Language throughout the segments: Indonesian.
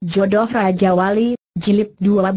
Jodoh Raja Wali, Jilid 12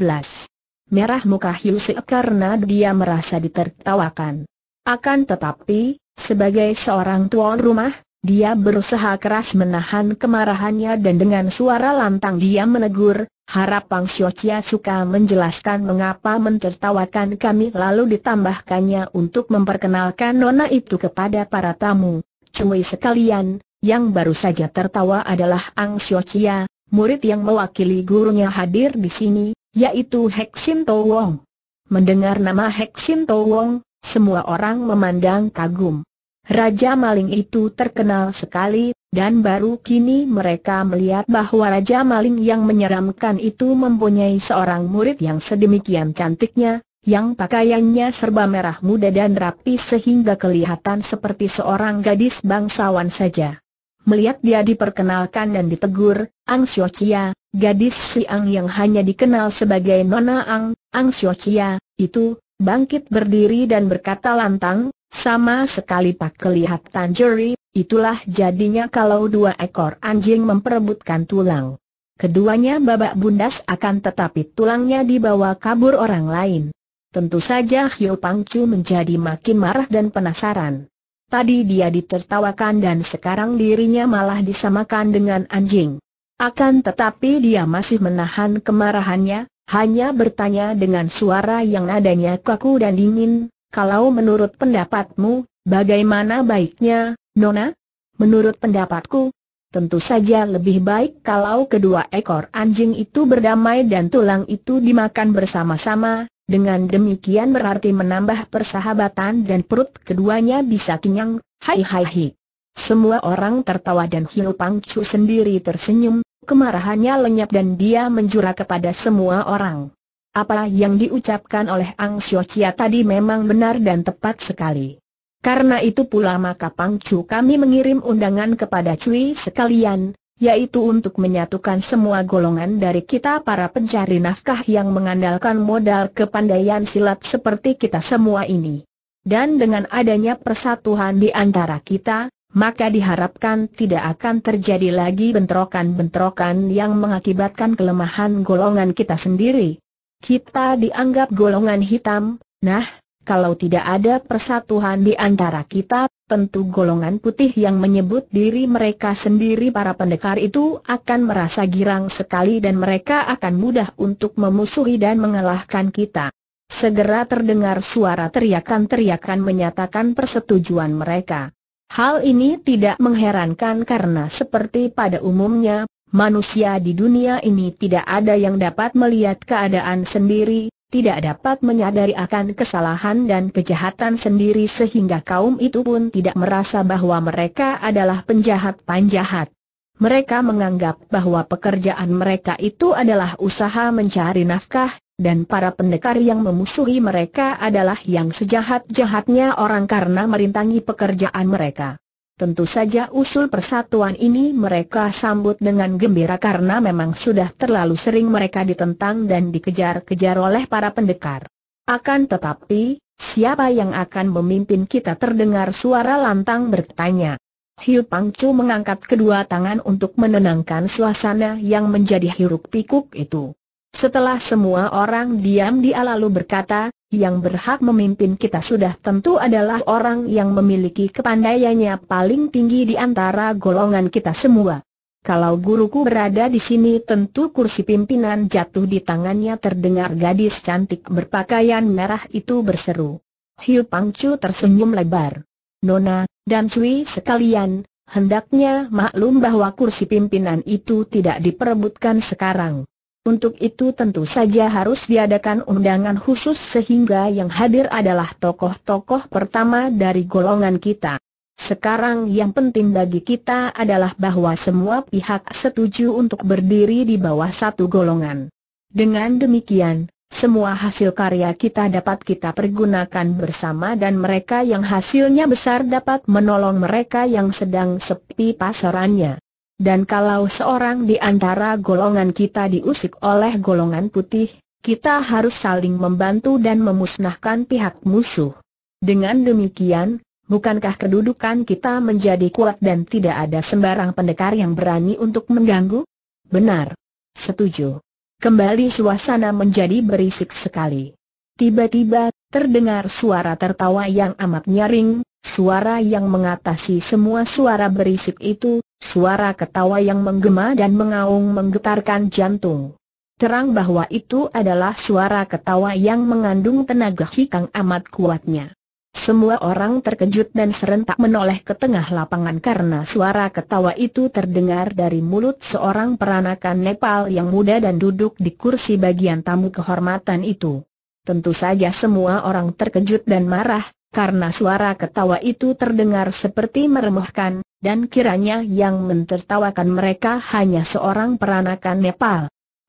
Merah muka Hyusik karena dia merasa ditertawakan Akan tetapi, sebagai seorang tuan rumah, dia berusaha keras menahan kemarahannya dan dengan suara lantang dia menegur Harap Pang Siocia suka menjelaskan mengapa mentertawakan kami lalu ditambahkannya untuk memperkenalkan nona itu kepada para tamu Cui sekalian, yang baru saja tertawa adalah Ang Siocia Murid yang mewakili gurunya hadir di sini, yaitu Heksin To Wong. Mendengar nama Heksin To Wong, semua orang memandang kagum. Raja maling itu terkenal sekali, dan baru kini mereka melihat bahwa Raja maling yang menyeramkan itu mempunyai seorang murid yang sedemikian cantiknya, yang pakaiannya serba merah muda dan rapi sehingga kelihatan seperti seorang gadis bangsawan saja. Melihat dia diperkenalkan dan ditegur, Ang Xiao Chia, gadis Siang yang hanya dikenal sebagai Nona Ang, Ang Xiao Chia, itu, bangkit berdiri dan berkata lantang, sama sekali tak kelihatan juri. itulah jadinya kalau dua ekor anjing memperebutkan tulang. Keduanya babak bundas akan tetapi tulangnya dibawa kabur orang lain. Tentu saja Hyo Pangcu menjadi makin marah dan penasaran. Tadi dia ditertawakan dan sekarang dirinya malah disamakan dengan anjing. Akan tetapi dia masih menahan kemarahannya, hanya bertanya dengan suara yang adanya kaku dan dingin, kalau menurut pendapatmu, bagaimana baiknya, Nona? Menurut pendapatku, tentu saja lebih baik kalau kedua ekor anjing itu berdamai dan tulang itu dimakan bersama-sama, dengan demikian berarti menambah persahabatan dan perut keduanya bisa kenyang, hai hai hai. Semua orang tertawa dan Hiu Pang Chu sendiri tersenyum, kemarahannya lenyap dan dia menjura kepada semua orang. Apa yang diucapkan oleh Ang Sio Chia tadi memang benar dan tepat sekali. Karena itu pula maka Pang Chu kami mengirim undangan kepada Cui sekalian, yaitu untuk menyatukan semua golongan dari kita para pencari nafkah yang mengandalkan modal kepandaian silat seperti kita semua ini. Dan dengan adanya persatuan di antara kita, maka diharapkan tidak akan terjadi lagi bentrokan-bentrokan yang mengakibatkan kelemahan golongan kita sendiri. Kita dianggap golongan hitam, nah, kalau tidak ada persatuan di antara kita, tentu golongan putih yang menyebut diri mereka sendiri para pendekar itu akan merasa girang sekali dan mereka akan mudah untuk memusuhi dan mengalahkan kita. Segera terdengar suara teriakan-teriakan menyatakan persetujuan mereka. Hal ini tidak mengherankan karena seperti pada umumnya, manusia di dunia ini tidak ada yang dapat melihat keadaan sendiri, tidak dapat menyadari akan kesalahan dan kejahatan sendiri sehingga kaum itu pun tidak merasa bahwa mereka adalah penjahat-penjahat. Mereka menganggap bahwa pekerjaan mereka itu adalah usaha mencari nafkah, dan para pendekar yang memusuhi mereka adalah yang sejahat-jahatnya orang karena merintangi pekerjaan mereka. Tentu saja usul persatuan ini mereka sambut dengan gembira karena memang sudah terlalu sering mereka ditentang dan dikejar-kejar oleh para pendekar. Akan tetapi, siapa yang akan memimpin kita terdengar suara lantang bertanya. Hiu Pangcu mengangkat kedua tangan untuk menenangkan suasana yang menjadi hiruk pikuk itu. Setelah semua orang diam dia lalu berkata, yang berhak memimpin kita sudah tentu adalah orang yang memiliki kepandaiannya paling tinggi di antara golongan kita semua. Kalau guruku berada di sini tentu kursi pimpinan jatuh di tangannya terdengar gadis cantik berpakaian merah itu berseru. Hiu Pangcu tersenyum lebar. Nona, dan Sui sekalian, hendaknya maklum bahwa kursi pimpinan itu tidak diperebutkan sekarang. Untuk itu tentu saja harus diadakan undangan khusus sehingga yang hadir adalah tokoh-tokoh pertama dari golongan kita. Sekarang yang penting bagi kita adalah bahwa semua pihak setuju untuk berdiri di bawah satu golongan. Dengan demikian, semua hasil karya kita dapat kita pergunakan bersama dan mereka yang hasilnya besar dapat menolong mereka yang sedang sepi pasarannya dan kalau seorang di antara golongan kita diusik oleh golongan putih, kita harus saling membantu dan memusnahkan pihak musuh. Dengan demikian, bukankah kedudukan kita menjadi kuat dan tidak ada sembarang pendekar yang berani untuk mengganggu? Benar. Setuju. Kembali suasana menjadi berisik sekali. Tiba-tiba, terdengar suara tertawa yang amat nyaring, Suara yang mengatasi semua suara berisik itu, suara ketawa yang menggema dan mengaung menggetarkan jantung. Terang bahwa itu adalah suara ketawa yang mengandung tenaga hikang amat kuatnya. Semua orang terkejut dan serentak menoleh ke tengah lapangan karena suara ketawa itu terdengar dari mulut seorang peranakan Nepal yang muda dan duduk di kursi bagian tamu kehormatan itu. Tentu saja semua orang terkejut dan marah, karena suara ketawa itu terdengar seperti meremehkan, dan kiranya yang mentertawakan mereka hanya seorang peranakan Nepal.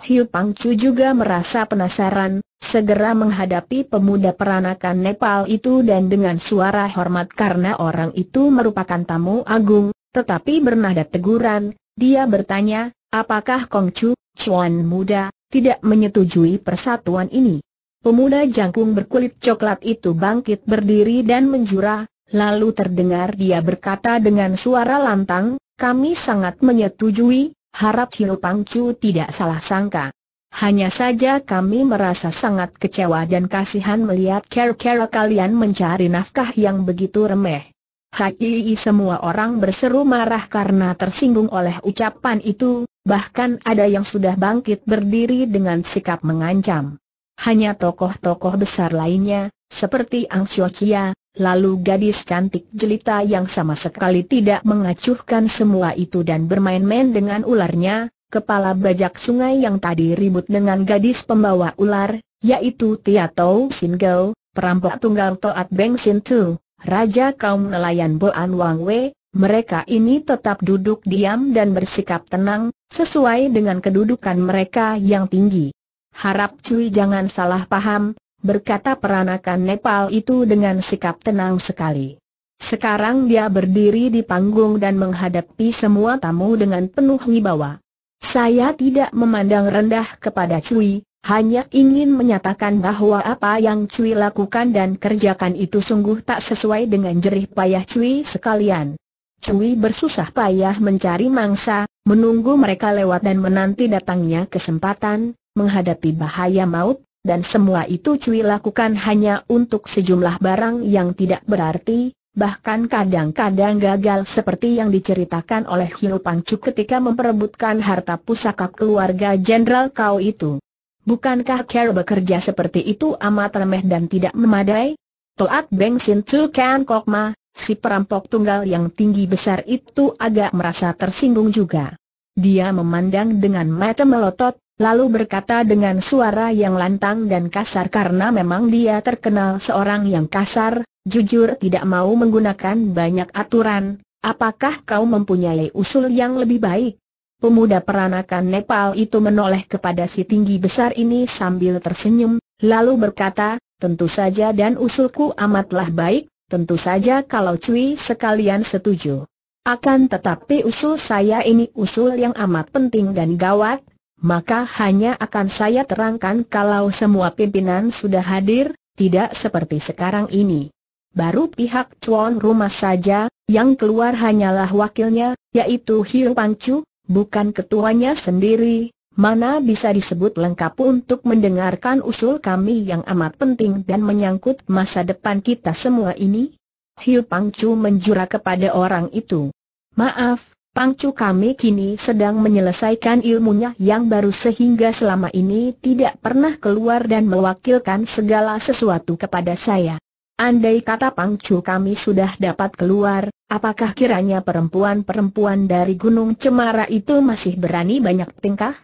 Hiu Pangcu juga merasa penasaran, segera menghadapi pemuda peranakan Nepal itu dan dengan suara hormat karena orang itu merupakan tamu agung, tetapi bernada teguran, dia bertanya, apakah Kongcu, Chuan muda, tidak menyetujui persatuan ini? Pemuda jangkung berkulit coklat itu bangkit berdiri dan menjura, lalu terdengar dia berkata dengan suara lantang, kami sangat menyetujui, harap Hilo Pangcu tidak salah sangka. Hanya saja kami merasa sangat kecewa dan kasihan melihat kera-kera kalian mencari nafkah yang begitu remeh. Hati-hati semua orang berseru marah karena tersinggung oleh ucapan itu, bahkan ada yang sudah bangkit berdiri dengan sikap mengancam. Hanya tokoh-tokoh besar lainnya, seperti Ang Chiu Chia, lalu gadis cantik jelita yang sama sekali tidak mengacuhkan semua itu dan bermain-main dengan ularnya, kepala bajak sungai yang tadi ribut dengan gadis pembawa ular, yaitu Tia Tau Sin Gau, perampok tunggal Toat Beng Sin Tu, Raja kaum nelayan Boan Wang Wei, mereka ini tetap duduk diam dan bersikap tenang, sesuai dengan kedudukan mereka yang tinggi. Harap Cui jangan salah paham, berkata peranakan Nepal itu dengan sikap tenang sekali. Sekarang dia berdiri di panggung dan menghadapi semua tamu dengan penuh wibawa. Saya tidak memandang rendah kepada Cui, hanya ingin menyatakan bahwa apa yang Cui lakukan dan kerjakan itu sungguh tak sesuai dengan jerih payah Cui sekalian. Cui bersusah payah mencari mangsa, menunggu mereka lewat dan menanti datangnya kesempatan, menghadapi bahaya maut, dan semua itu Cui lakukan hanya untuk sejumlah barang yang tidak berarti, bahkan kadang-kadang gagal seperti yang diceritakan oleh Hiu Pangcu ketika memperebutkan harta pusaka keluarga Jenderal Kau itu. Bukankah Carol bekerja seperti itu amat remeh dan tidak memadai? Toat Beng Sin Tzu Kokma, si perampok tunggal yang tinggi besar itu agak merasa tersinggung juga. Dia memandang dengan mata melotot, lalu berkata dengan suara yang lantang dan kasar karena memang dia terkenal seorang yang kasar, jujur tidak mau menggunakan banyak aturan, apakah kau mempunyai usul yang lebih baik? Pemuda peranakan Nepal itu menoleh kepada si tinggi besar ini sambil tersenyum, lalu berkata, tentu saja dan usulku amatlah baik, tentu saja kalau cuy sekalian setuju. Akan tetapi usul saya ini usul yang amat penting dan gawat, maka hanya akan saya terangkan kalau semua pimpinan sudah hadir, tidak seperti sekarang ini. Baru pihak tuan rumah saja, yang keluar hanyalah wakilnya, yaitu Hiu Pancu, bukan ketuanya sendiri, mana bisa disebut lengkap untuk mendengarkan usul kami yang amat penting dan menyangkut masa depan kita semua ini? Hiu Pangcu menjura kepada orang itu. Maaf, Pangcu kami kini sedang menyelesaikan ilmunya yang baru sehingga selama ini tidak pernah keluar dan mewakilkan segala sesuatu kepada saya. Andai kata Pangcu kami sudah dapat keluar, apakah kiranya perempuan-perempuan dari Gunung Cemara itu masih berani banyak tingkah?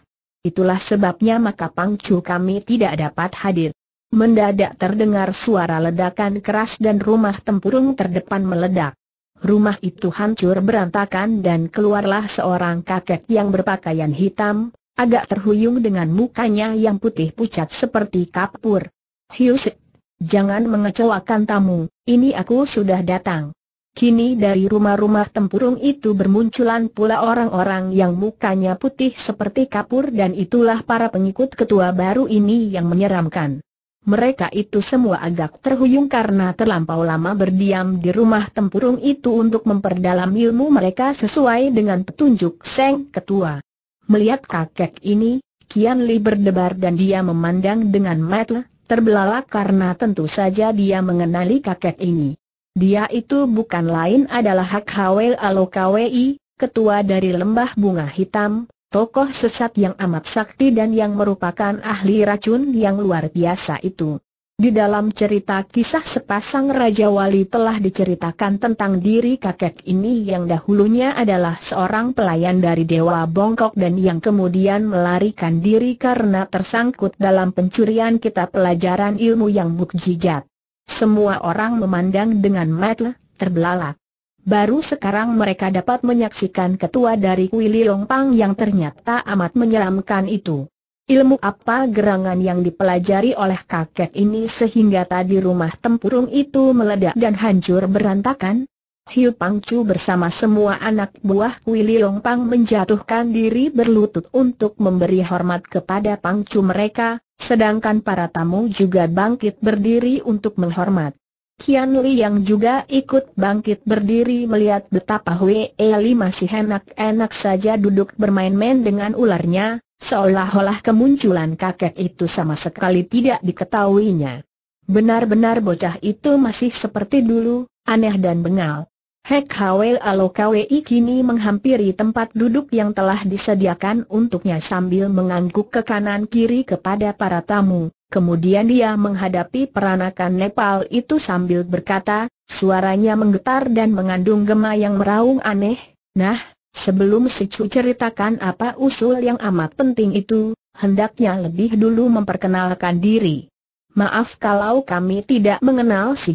Itulah sebabnya maka Pangcu kami tidak dapat hadir. Mendadak terdengar suara ledakan keras dan rumah tempurung terdepan meledak. Rumah itu hancur berantakan dan keluarlah seorang kakek yang berpakaian hitam, agak terhuyung dengan mukanya yang putih pucat seperti kapur. Hiusik, jangan mengecewakan tamu, ini aku sudah datang. Kini dari rumah-rumah tempurung itu bermunculan pula orang-orang yang mukanya putih seperti kapur dan itulah para pengikut ketua baru ini yang menyeramkan mereka itu semua agak terhuyung karena terlampau lama berdiam di rumah tempurung itu untuk memperdalam ilmu mereka sesuai dengan petunjuk Seng Ketua. Melihat kakek ini, Kian Li berdebar dan dia memandang dengan mata terbelalak karena tentu saja dia mengenali kakek ini. Dia itu bukan lain adalah Hak Hwe Alo Kwi, ketua dari Lembah Bunga Hitam, Tokoh sesat yang amat sakti dan yang merupakan ahli racun yang luar biasa itu. Di dalam cerita kisah sepasang Raja Wali telah diceritakan tentang diri kakek ini yang dahulunya adalah seorang pelayan dari Dewa Bongkok dan yang kemudian melarikan diri karena tersangkut dalam pencurian kitab pelajaran ilmu yang mukjizat. Semua orang memandang dengan mata terbelalak. Baru sekarang mereka dapat menyaksikan ketua dari Kui Pang yang ternyata amat menyeramkan itu. Ilmu apa gerangan yang dipelajari oleh kakek ini sehingga tadi rumah tempurung itu meledak dan hancur berantakan? Hiu Pangcu bersama semua anak buah Kui Pang menjatuhkan diri berlutut untuk memberi hormat kepada Pangcu mereka, sedangkan para tamu juga bangkit berdiri untuk menghormat. Kian Li yang juga ikut bangkit berdiri melihat betapa Hui Eli masih enak-enak saja duduk bermain-main dengan ularnya, seolah-olah kemunculan kakek itu sama sekali tidak diketahuinya. Benar-benar bocah itu masih seperti dulu, aneh dan bengal. Hek Hwel Alokawi kini menghampiri tempat duduk yang telah disediakan untuknya sambil mengangguk ke kanan kiri kepada para tamu. Kemudian dia menghadapi peranakan Nepal itu sambil berkata, suaranya menggetar dan mengandung gema yang meraung aneh, nah, sebelum si ceritakan apa usul yang amat penting itu, hendaknya lebih dulu memperkenalkan diri. Maaf kalau kami tidak mengenal si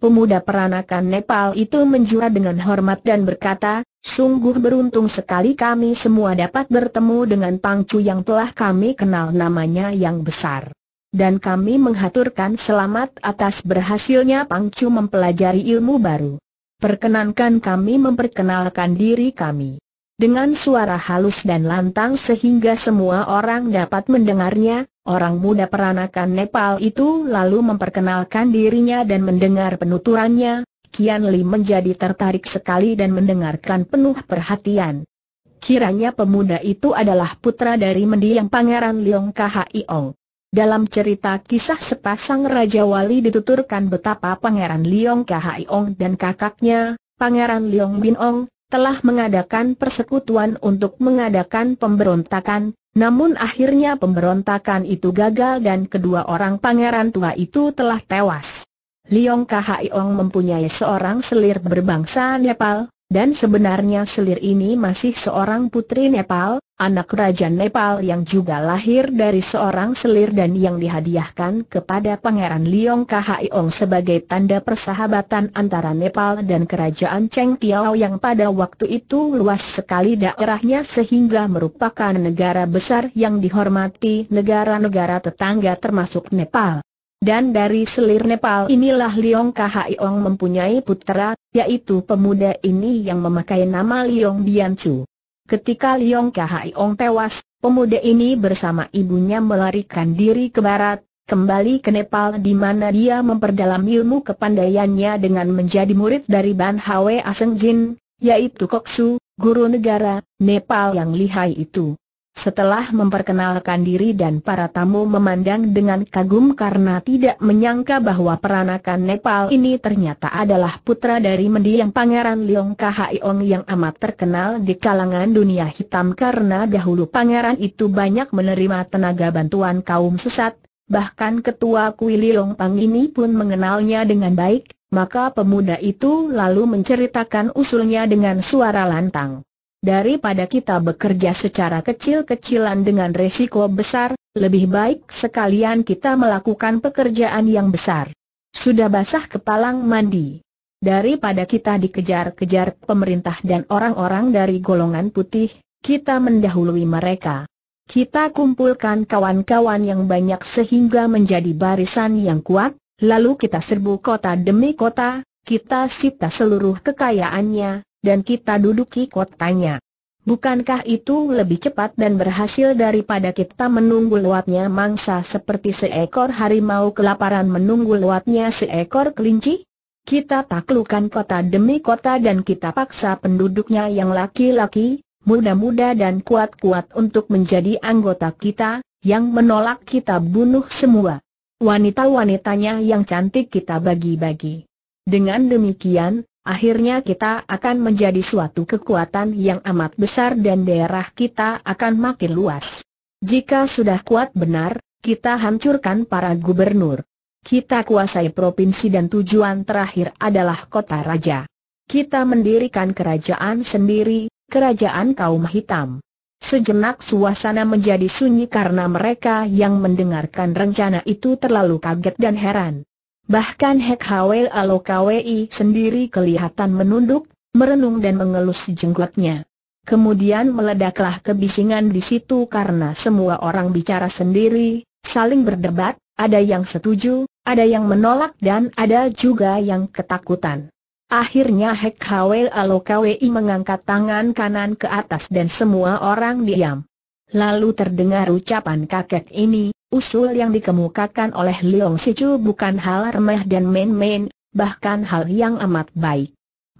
Pemuda peranakan Nepal itu menjura dengan hormat dan berkata, sungguh beruntung sekali kami semua dapat bertemu dengan Pangcu yang telah kami kenal namanya yang besar dan kami menghaturkan selamat atas berhasilnya Pangcu mempelajari ilmu baru. Perkenankan kami memperkenalkan diri kami. Dengan suara halus dan lantang sehingga semua orang dapat mendengarnya, orang muda peranakan Nepal itu lalu memperkenalkan dirinya dan mendengar penuturannya, Kian Li menjadi tertarik sekali dan mendengarkan penuh perhatian. Kiranya pemuda itu adalah putra dari mendiang Pangeran Leong Khiong. Dalam cerita kisah sepasang Raja Wali dituturkan betapa Pangeran Liong Ong dan kakaknya, Pangeran Liong Bin Ong, telah mengadakan persekutuan untuk mengadakan pemberontakan, namun akhirnya pemberontakan itu gagal dan kedua orang pangeran tua itu telah tewas. Liong Ong mempunyai seorang selir berbangsa Nepal, dan sebenarnya selir ini masih seorang putri Nepal, anak Raja Nepal yang juga lahir dari seorang selir dan yang dihadiahkan kepada Pangeran Liong Ong sebagai tanda persahabatan antara Nepal dan Kerajaan Cheng Tiao yang pada waktu itu luas sekali daerahnya sehingga merupakan negara besar yang dihormati negara-negara tetangga termasuk Nepal. Dan dari selir Nepal inilah Liong Ong mempunyai putera, yaitu pemuda ini yang memakai nama Liong Biancu. Ketika Liong Ong tewas, pemuda ini bersama ibunya melarikan diri ke barat, kembali ke Nepal di mana dia memperdalam ilmu kepandaiannya dengan menjadi murid dari Ban Hwe Aseng Jin, yaitu Koksu, guru negara, Nepal yang lihai itu. Setelah memperkenalkan diri dan para tamu memandang dengan kagum karena tidak menyangka bahwa peranakan Nepal ini ternyata adalah putra dari mendiang Pangeran Leong Khaiong yang amat terkenal di kalangan dunia hitam karena dahulu pangeran itu banyak menerima tenaga bantuan kaum sesat, bahkan ketua Kui Leong Pang ini pun mengenalnya dengan baik, maka pemuda itu lalu menceritakan usulnya dengan suara lantang. Daripada kita bekerja secara kecil-kecilan dengan resiko besar, lebih baik sekalian kita melakukan pekerjaan yang besar. Sudah basah kepalang mandi. Daripada kita dikejar-kejar pemerintah dan orang-orang dari golongan putih, kita mendahului mereka. Kita kumpulkan kawan-kawan yang banyak sehingga menjadi barisan yang kuat, lalu kita serbu kota demi kota, kita sita seluruh kekayaannya, dan kita duduki kotanya. Bukankah itu lebih cepat dan berhasil daripada kita menunggu luatnya mangsa seperti seekor harimau kelaparan menunggu luatnya seekor kelinci? Kita taklukan kota demi kota dan kita paksa penduduknya yang laki-laki, muda-muda dan kuat-kuat untuk menjadi anggota kita, yang menolak kita bunuh semua. Wanita-wanitanya yang cantik kita bagi-bagi. Dengan demikian, Akhirnya kita akan menjadi suatu kekuatan yang amat besar dan daerah kita akan makin luas. Jika sudah kuat benar, kita hancurkan para gubernur. Kita kuasai provinsi dan tujuan terakhir adalah kota raja. Kita mendirikan kerajaan sendiri, kerajaan kaum hitam. Sejenak suasana menjadi sunyi karena mereka yang mendengarkan rencana itu terlalu kaget dan heran. Bahkan Hek Alo Alokawi sendiri kelihatan menunduk, merenung dan mengelus jenggotnya. Kemudian meledaklah kebisingan di situ karena semua orang bicara sendiri, saling berdebat, ada yang setuju, ada yang menolak dan ada juga yang ketakutan. Akhirnya Hek Alo Alokawi mengangkat tangan kanan ke atas dan semua orang diam. Lalu terdengar ucapan kakek ini, usul yang dikemukakan oleh Leong Sichu bukan hal remeh dan main-main, bahkan hal yang amat baik.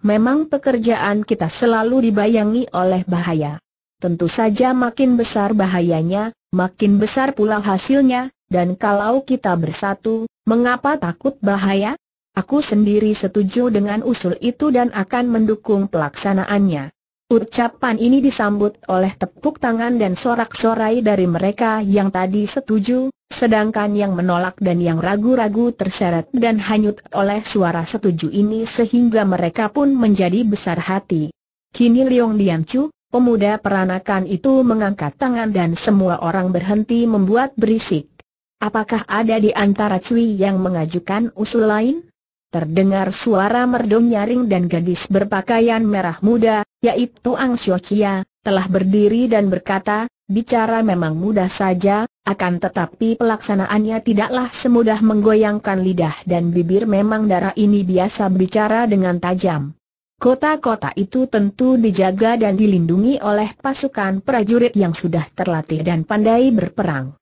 Memang pekerjaan kita selalu dibayangi oleh bahaya. Tentu saja makin besar bahayanya, makin besar pula hasilnya, dan kalau kita bersatu, mengapa takut bahaya? Aku sendiri setuju dengan usul itu dan akan mendukung pelaksanaannya. Ucapan ini disambut oleh tepuk tangan dan sorak-sorai dari mereka yang tadi setuju, sedangkan yang menolak dan yang ragu-ragu terseret dan hanyut oleh suara setuju ini sehingga mereka pun menjadi besar hati. Kini Leong Chu, pemuda peranakan itu mengangkat tangan dan semua orang berhenti membuat berisik. Apakah ada di antara Cui yang mengajukan usul lain? Terdengar suara merdu nyaring dan gadis berpakaian merah muda, yaitu Ang Xiochia, telah berdiri dan berkata, bicara memang mudah saja, akan tetapi pelaksanaannya tidaklah semudah menggoyangkan lidah dan bibir memang darah ini biasa bicara dengan tajam. Kota-kota itu tentu dijaga dan dilindungi oleh pasukan prajurit yang sudah terlatih dan pandai berperang.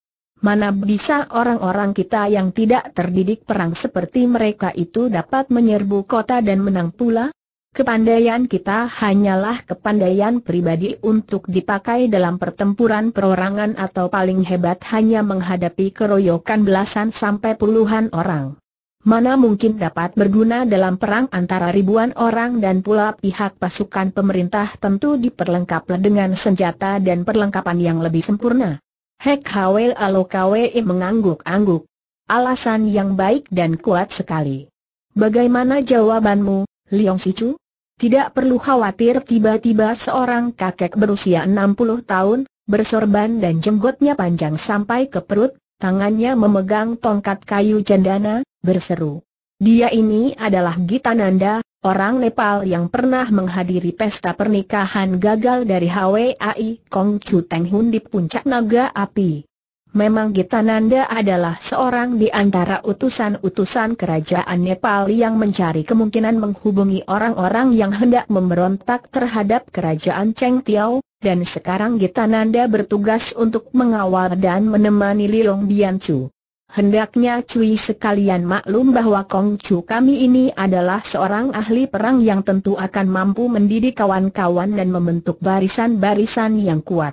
Mana bisa orang-orang kita yang tidak terdidik perang seperti mereka itu dapat menyerbu kota dan menang pula? Kepandaian kita hanyalah kepandaian pribadi untuk dipakai dalam pertempuran perorangan atau paling hebat hanya menghadapi keroyokan belasan sampai puluhan orang. Mana mungkin dapat berguna dalam perang antara ribuan orang dan pula pihak pasukan pemerintah tentu diperlengkap dengan senjata dan perlengkapan yang lebih sempurna. Hek Hawel Alokawe mengangguk-angguk. Alasan yang baik dan kuat sekali. Bagaimana jawabanmu, Liong Sichu? Tidak perlu khawatir tiba-tiba seorang kakek berusia 60 tahun, bersorban dan jenggotnya panjang sampai ke perut, tangannya memegang tongkat kayu cendana, berseru. Dia ini adalah Gitananda, orang Nepal yang pernah menghadiri pesta pernikahan gagal dari HWAI Kong Chu Teng Hun di Puncak Naga Api. Memang Gitananda adalah seorang di antara utusan-utusan kerajaan Nepal yang mencari kemungkinan menghubungi orang-orang yang hendak memberontak terhadap kerajaan Cheng Tiao, dan sekarang Gitananda bertugas untuk mengawal dan menemani Lilong Biancu. Hendaknya Cui sekalian maklum bahwa Kong Chu kami ini adalah seorang ahli perang yang tentu akan mampu mendidik kawan-kawan dan membentuk barisan-barisan yang kuat.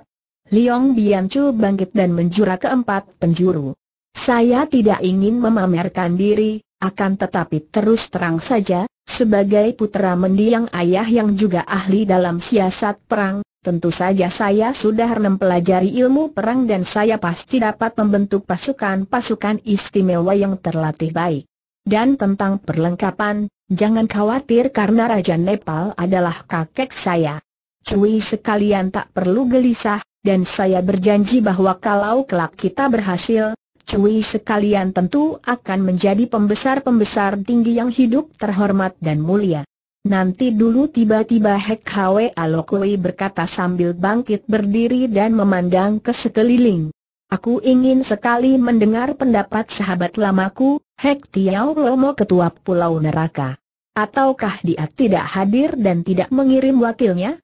Liong Biancu bangkit dan menjura keempat penjuru. Saya tidak ingin memamerkan diri, akan tetapi terus terang saja, sebagai putra mendiang ayah yang juga ahli dalam siasat perang, tentu saja saya sudah mempelajari ilmu perang dan saya pasti dapat membentuk pasukan-pasukan istimewa yang terlatih baik. Dan tentang perlengkapan, jangan khawatir karena Raja Nepal adalah kakek saya. Cui sekalian tak perlu gelisah, dan saya berjanji bahwa kalau kelak kita berhasil, Cui sekalian tentu akan menjadi pembesar-pembesar tinggi yang hidup terhormat dan mulia. Nanti dulu tiba-tiba Hek Hwe Alokui berkata sambil bangkit berdiri dan memandang ke sekeliling. Aku ingin sekali mendengar pendapat sahabat lamaku, Hek Tiao Lomo Ketua Pulau Neraka. Ataukah dia tidak hadir dan tidak mengirim wakilnya?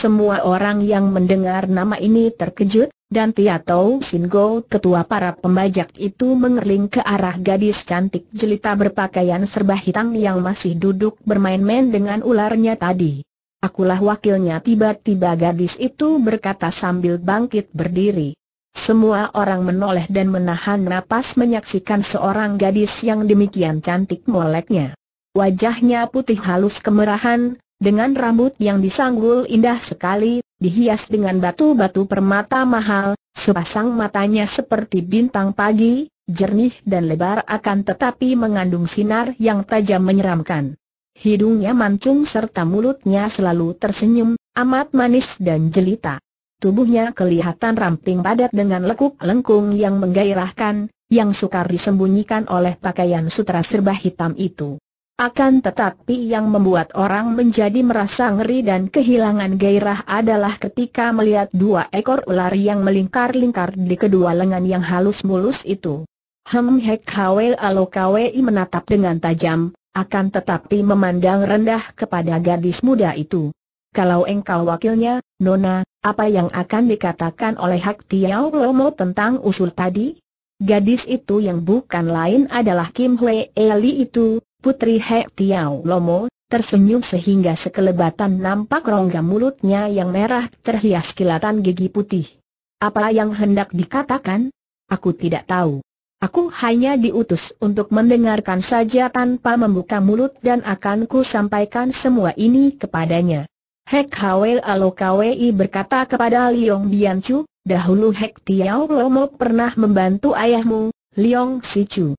Semua orang yang mendengar nama ini terkejut, dan Sin Singo ketua para pembajak itu mengerling ke arah gadis cantik jelita berpakaian serba hitam yang masih duduk bermain-main dengan ularnya tadi. Akulah wakilnya tiba-tiba gadis itu berkata sambil bangkit berdiri. Semua orang menoleh dan menahan napas menyaksikan seorang gadis yang demikian cantik moleknya. Wajahnya putih halus kemerahan, dengan rambut yang disanggul indah sekali, dihias dengan batu-batu permata mahal, sepasang matanya seperti bintang pagi, jernih dan lebar akan tetapi mengandung sinar yang tajam menyeramkan. Hidungnya mancung serta mulutnya selalu tersenyum, amat manis dan jelita. Tubuhnya kelihatan ramping padat dengan lekuk lengkung yang menggairahkan, yang sukar disembunyikan oleh pakaian sutra serba hitam itu. Akan tetapi yang membuat orang menjadi merasa ngeri dan kehilangan gairah adalah ketika melihat dua ekor ular yang melingkar-lingkar di kedua lengan yang halus mulus itu. Hem Hek Hwe Alo Kwi menatap dengan tajam, akan tetapi memandang rendah kepada gadis muda itu. Kalau engkau wakilnya, Nona, apa yang akan dikatakan oleh Hak Tiao Lomo tentang usul tadi? Gadis itu yang bukan lain adalah Kim Hwee Eli itu, Putri Hek Tiau Lomo, tersenyum sehingga sekelebatan nampak rongga mulutnya yang merah terhias kilatan gigi putih. Apa yang hendak dikatakan? Aku tidak tahu. Aku hanya diutus untuk mendengarkan saja tanpa membuka mulut dan akan ku sampaikan semua ini kepadanya. Hek Hawel Alokawei berkata kepada Liong Biancu, dahulu Hek Tiau Lomo pernah membantu ayahmu, Liong Sichu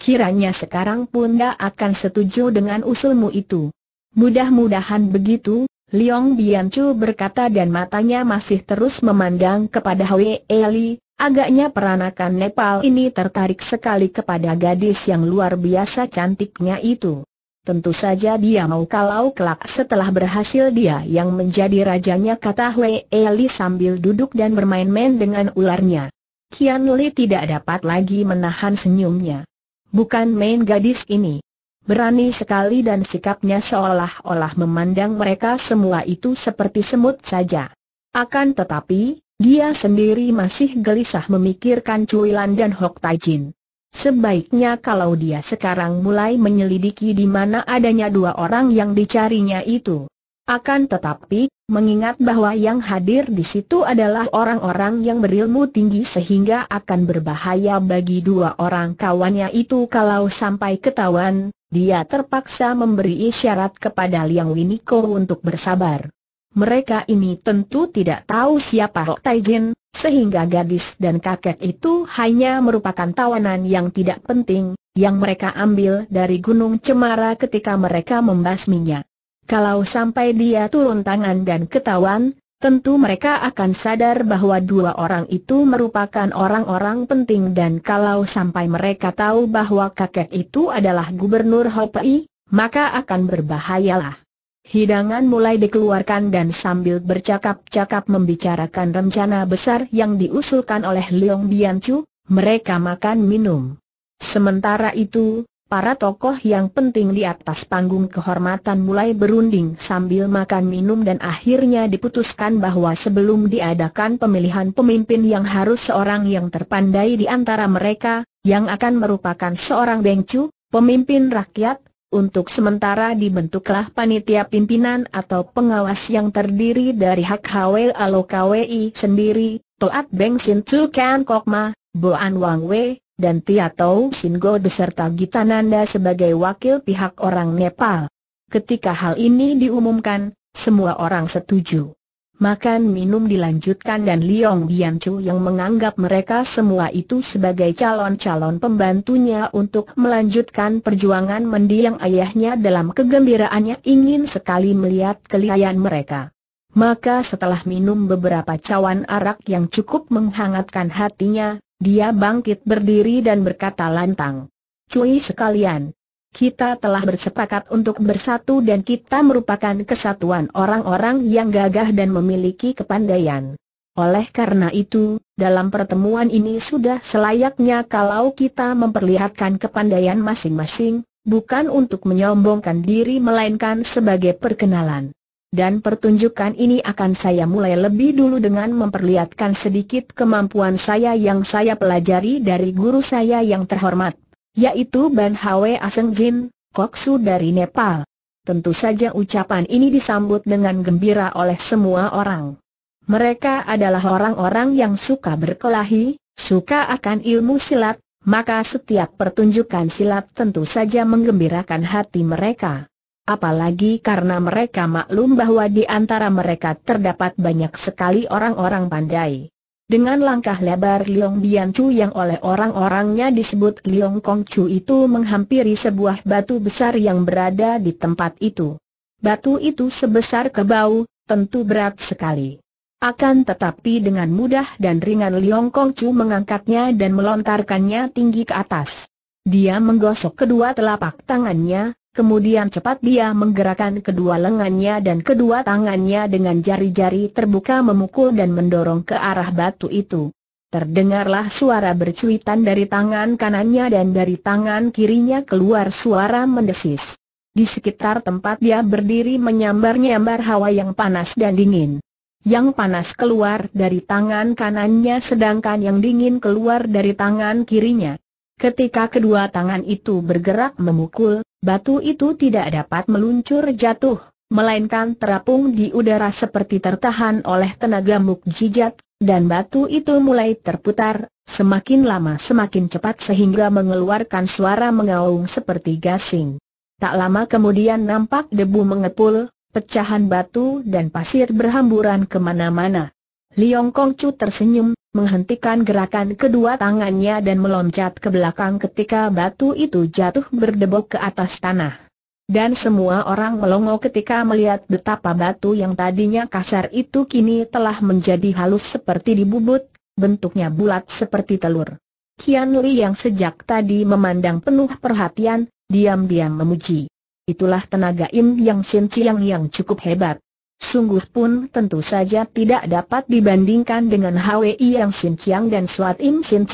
kiranya sekarang pun Bunda akan setuju dengan usulmu itu. Mudah-mudahan begitu, Liong Biancu berkata dan matanya masih terus memandang kepada Hwee Eli, agaknya peranakan Nepal ini tertarik sekali kepada gadis yang luar biasa cantiknya itu. Tentu saja dia mau kalau kelak setelah berhasil dia yang menjadi rajanya kata Hwee Eli sambil duduk dan bermain-main dengan ularnya. Kian Li tidak dapat lagi menahan senyumnya. Bukan main gadis ini. Berani sekali dan sikapnya seolah-olah memandang mereka semua itu seperti semut saja. Akan tetapi, dia sendiri masih gelisah memikirkan Cuilan dan Hok Tajin. Sebaiknya kalau dia sekarang mulai menyelidiki di mana adanya dua orang yang dicarinya itu. Akan tetapi, mengingat bahwa yang hadir di situ adalah orang-orang yang berilmu tinggi sehingga akan berbahaya bagi dua orang kawannya itu kalau sampai ketahuan, dia terpaksa memberi isyarat kepada Liang Winiko untuk bersabar. Mereka ini tentu tidak tahu siapa Hok Taijin, sehingga gadis dan kakek itu hanya merupakan tawanan yang tidak penting, yang mereka ambil dari Gunung Cemara ketika mereka membasminya. Kalau sampai dia turun tangan dan ketahuan, tentu mereka akan sadar bahwa dua orang itu merupakan orang-orang penting dan kalau sampai mereka tahu bahwa kakek itu adalah gubernur Hopi, maka akan berbahayalah. Hidangan mulai dikeluarkan dan sambil bercakap-cakap membicarakan rencana besar yang diusulkan oleh Leong Bianchu, mereka makan minum. Sementara itu, Para tokoh yang penting di atas panggung kehormatan mulai berunding sambil makan minum dan akhirnya diputuskan bahwa sebelum diadakan pemilihan pemimpin yang harus seorang yang terpandai di antara mereka, yang akan merupakan seorang bengcu, pemimpin rakyat, untuk sementara dibentuklah panitia pimpinan atau pengawas yang terdiri dari Hak hawel Alo Kwi sendiri, Toat Beng Sin Tsu Kan Kokma, Boan Wang Wei, dan Tia Tiatou Singo beserta Gitananda sebagai wakil pihak orang Nepal. Ketika hal ini diumumkan, semua orang setuju. Makan minum dilanjutkan dan Liong Biancu yang menganggap mereka semua itu sebagai calon-calon pembantunya untuk melanjutkan perjuangan mendiang ayahnya dalam kegembiraannya ingin sekali melihat kelihayan mereka. Maka setelah minum beberapa cawan arak yang cukup menghangatkan hatinya, dia bangkit berdiri dan berkata lantang. Cui sekalian. Kita telah bersepakat untuk bersatu dan kita merupakan kesatuan orang-orang yang gagah dan memiliki kepandaian. Oleh karena itu, dalam pertemuan ini sudah selayaknya kalau kita memperlihatkan kepandaian masing-masing, bukan untuk menyombongkan diri melainkan sebagai perkenalan. Dan pertunjukan ini akan saya mulai lebih dulu dengan memperlihatkan sedikit kemampuan saya yang saya pelajari dari guru saya yang terhormat, yaitu Ban Hwe Aseng Jin, Koksu dari Nepal. Tentu saja ucapan ini disambut dengan gembira oleh semua orang. Mereka adalah orang-orang yang suka berkelahi, suka akan ilmu silat, maka setiap pertunjukan silat tentu saja menggembirakan hati mereka. Apalagi karena mereka maklum bahwa di antara mereka terdapat banyak sekali orang-orang pandai. Dengan langkah lebar Liong Bian Chu yang oleh orang-orangnya disebut Liong Kong Chu itu menghampiri sebuah batu besar yang berada di tempat itu. Batu itu sebesar kebau, tentu berat sekali. Akan tetapi dengan mudah dan ringan Liong Kong Chu mengangkatnya dan melontarkannya tinggi ke atas. Dia menggosok kedua telapak tangannya, Kemudian cepat dia menggerakkan kedua lengannya dan kedua tangannya dengan jari-jari terbuka memukul dan mendorong ke arah batu itu. Terdengarlah suara bercuitan dari tangan kanannya dan dari tangan kirinya keluar suara mendesis. Di sekitar tempat dia berdiri menyambar-nyambar hawa yang panas dan dingin. Yang panas keluar dari tangan kanannya sedangkan yang dingin keluar dari tangan kirinya. Ketika kedua tangan itu bergerak memukul, Batu itu tidak dapat meluncur jatuh, melainkan terapung di udara seperti tertahan oleh tenaga mukjizat, dan batu itu mulai terputar, semakin lama semakin cepat sehingga mengeluarkan suara mengaung seperti gasing. Tak lama kemudian nampak debu mengepul, pecahan batu dan pasir berhamburan kemana-mana. Liong Kong Chu tersenyum, menghentikan gerakan kedua tangannya dan meloncat ke belakang ketika batu itu jatuh berdebok ke atas tanah. Dan semua orang melongo ketika melihat betapa batu yang tadinya kasar itu kini telah menjadi halus seperti dibubut, bentuknya bulat seperti telur. Kian Li yang sejak tadi memandang penuh perhatian, diam-diam memuji. Itulah tenaga Im Yang Sin yang cukup hebat sungguh pun tentu saja tidak dapat dibandingkan dengan Hwi Yang Sin dan Suat Im Sin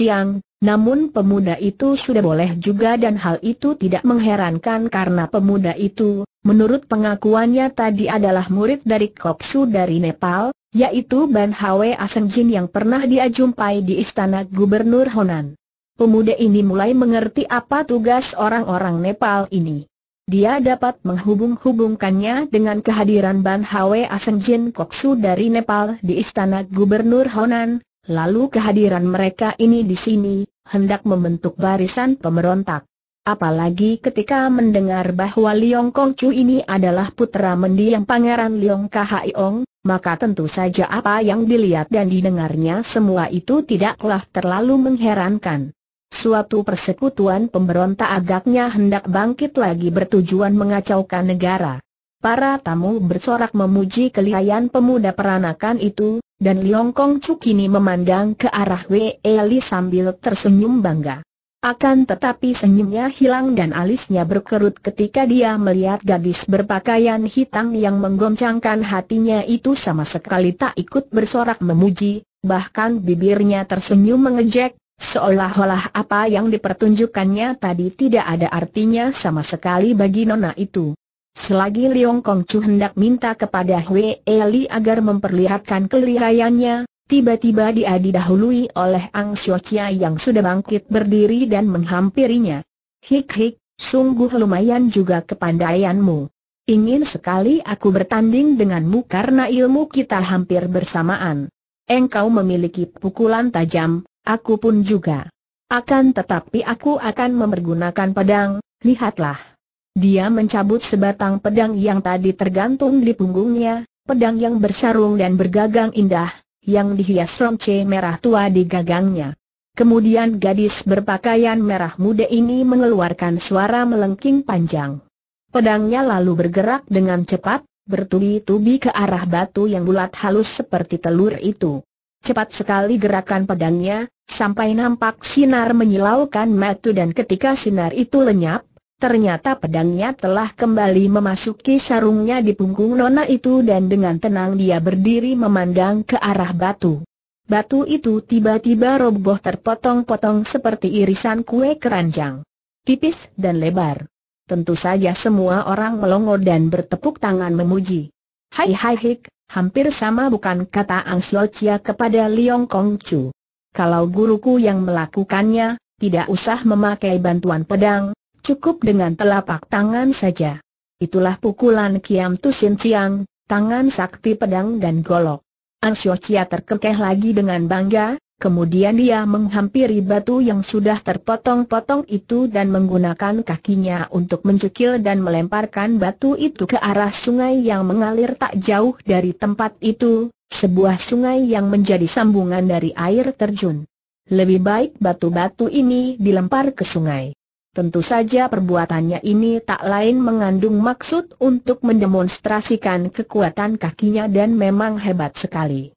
namun pemuda itu sudah boleh juga dan hal itu tidak mengherankan karena pemuda itu, menurut pengakuannya tadi adalah murid dari Kopsu dari Nepal, yaitu Ban Hwe Asenjin yang pernah dia jumpai di istana Gubernur Honan. Pemuda ini mulai mengerti apa tugas orang-orang Nepal ini. Dia dapat menghubung-hubungkannya dengan kehadiran Ban Hwe Aseng Jin Koksu dari Nepal di Istana Gubernur Honan, lalu kehadiran mereka ini di sini, hendak membentuk barisan pemberontak. Apalagi ketika mendengar bahwa Liong Chu ini adalah putra mendiang Pangeran Liong Ong, maka tentu saja apa yang dilihat dan didengarnya semua itu tidaklah terlalu mengherankan. Suatu persekutuan pemberontak agaknya hendak bangkit lagi bertujuan mengacaukan negara. Para tamu bersorak memuji kelihayan pemuda peranakan itu, dan Liong Kong Chu kini memandang ke arah Wei Li sambil tersenyum bangga. Akan tetapi senyumnya hilang dan alisnya berkerut ketika dia melihat gadis berpakaian hitam yang menggoncangkan hatinya itu sama sekali tak ikut bersorak memuji, bahkan bibirnya tersenyum mengejek, Seolah-olah apa yang dipertunjukkannya tadi tidak ada artinya sama sekali bagi nona itu. Selagi Liong Kong Chu hendak minta kepada Hwee Li agar memperlihatkan kelihayannya, tiba-tiba dia didahului oleh Ang Sio Chia yang sudah bangkit berdiri dan menghampirinya. Hik-hik, sungguh lumayan juga kepandaianmu. Ingin sekali aku bertanding denganmu karena ilmu kita hampir bersamaan. Engkau memiliki pukulan tajam, Aku pun juga. Akan tetapi aku akan memergunakan pedang, lihatlah. Dia mencabut sebatang pedang yang tadi tergantung di punggungnya, pedang yang bersarung dan bergagang indah, yang dihias romce merah tua di gagangnya. Kemudian gadis berpakaian merah muda ini mengeluarkan suara melengking panjang. Pedangnya lalu bergerak dengan cepat, bertubi-tubi ke arah batu yang bulat halus seperti telur itu. Cepat sekali gerakan pedangnya, sampai nampak sinar menyilaukan matu dan ketika sinar itu lenyap, ternyata pedangnya telah kembali memasuki sarungnya di punggung nona itu dan dengan tenang dia berdiri memandang ke arah batu. Batu itu tiba-tiba roboh terpotong-potong seperti irisan kue keranjang. Tipis dan lebar. Tentu saja semua orang melongo dan bertepuk tangan memuji. Hai hai hik, Hampir sama bukan kata Ang Sio kepada Liong Kong Chu. Kalau guruku yang melakukannya, tidak usah memakai bantuan pedang, cukup dengan telapak tangan saja. Itulah pukulan Kiam Tu Sin Chiang, tangan sakti pedang dan golok. Ang Sio Chia terkekeh lagi dengan bangga, Kemudian dia menghampiri batu yang sudah terpotong-potong itu dan menggunakan kakinya untuk mencukil dan melemparkan batu itu ke arah sungai yang mengalir tak jauh dari tempat itu, sebuah sungai yang menjadi sambungan dari air terjun. Lebih baik batu-batu ini dilempar ke sungai. Tentu saja perbuatannya ini tak lain mengandung maksud untuk mendemonstrasikan kekuatan kakinya dan memang hebat sekali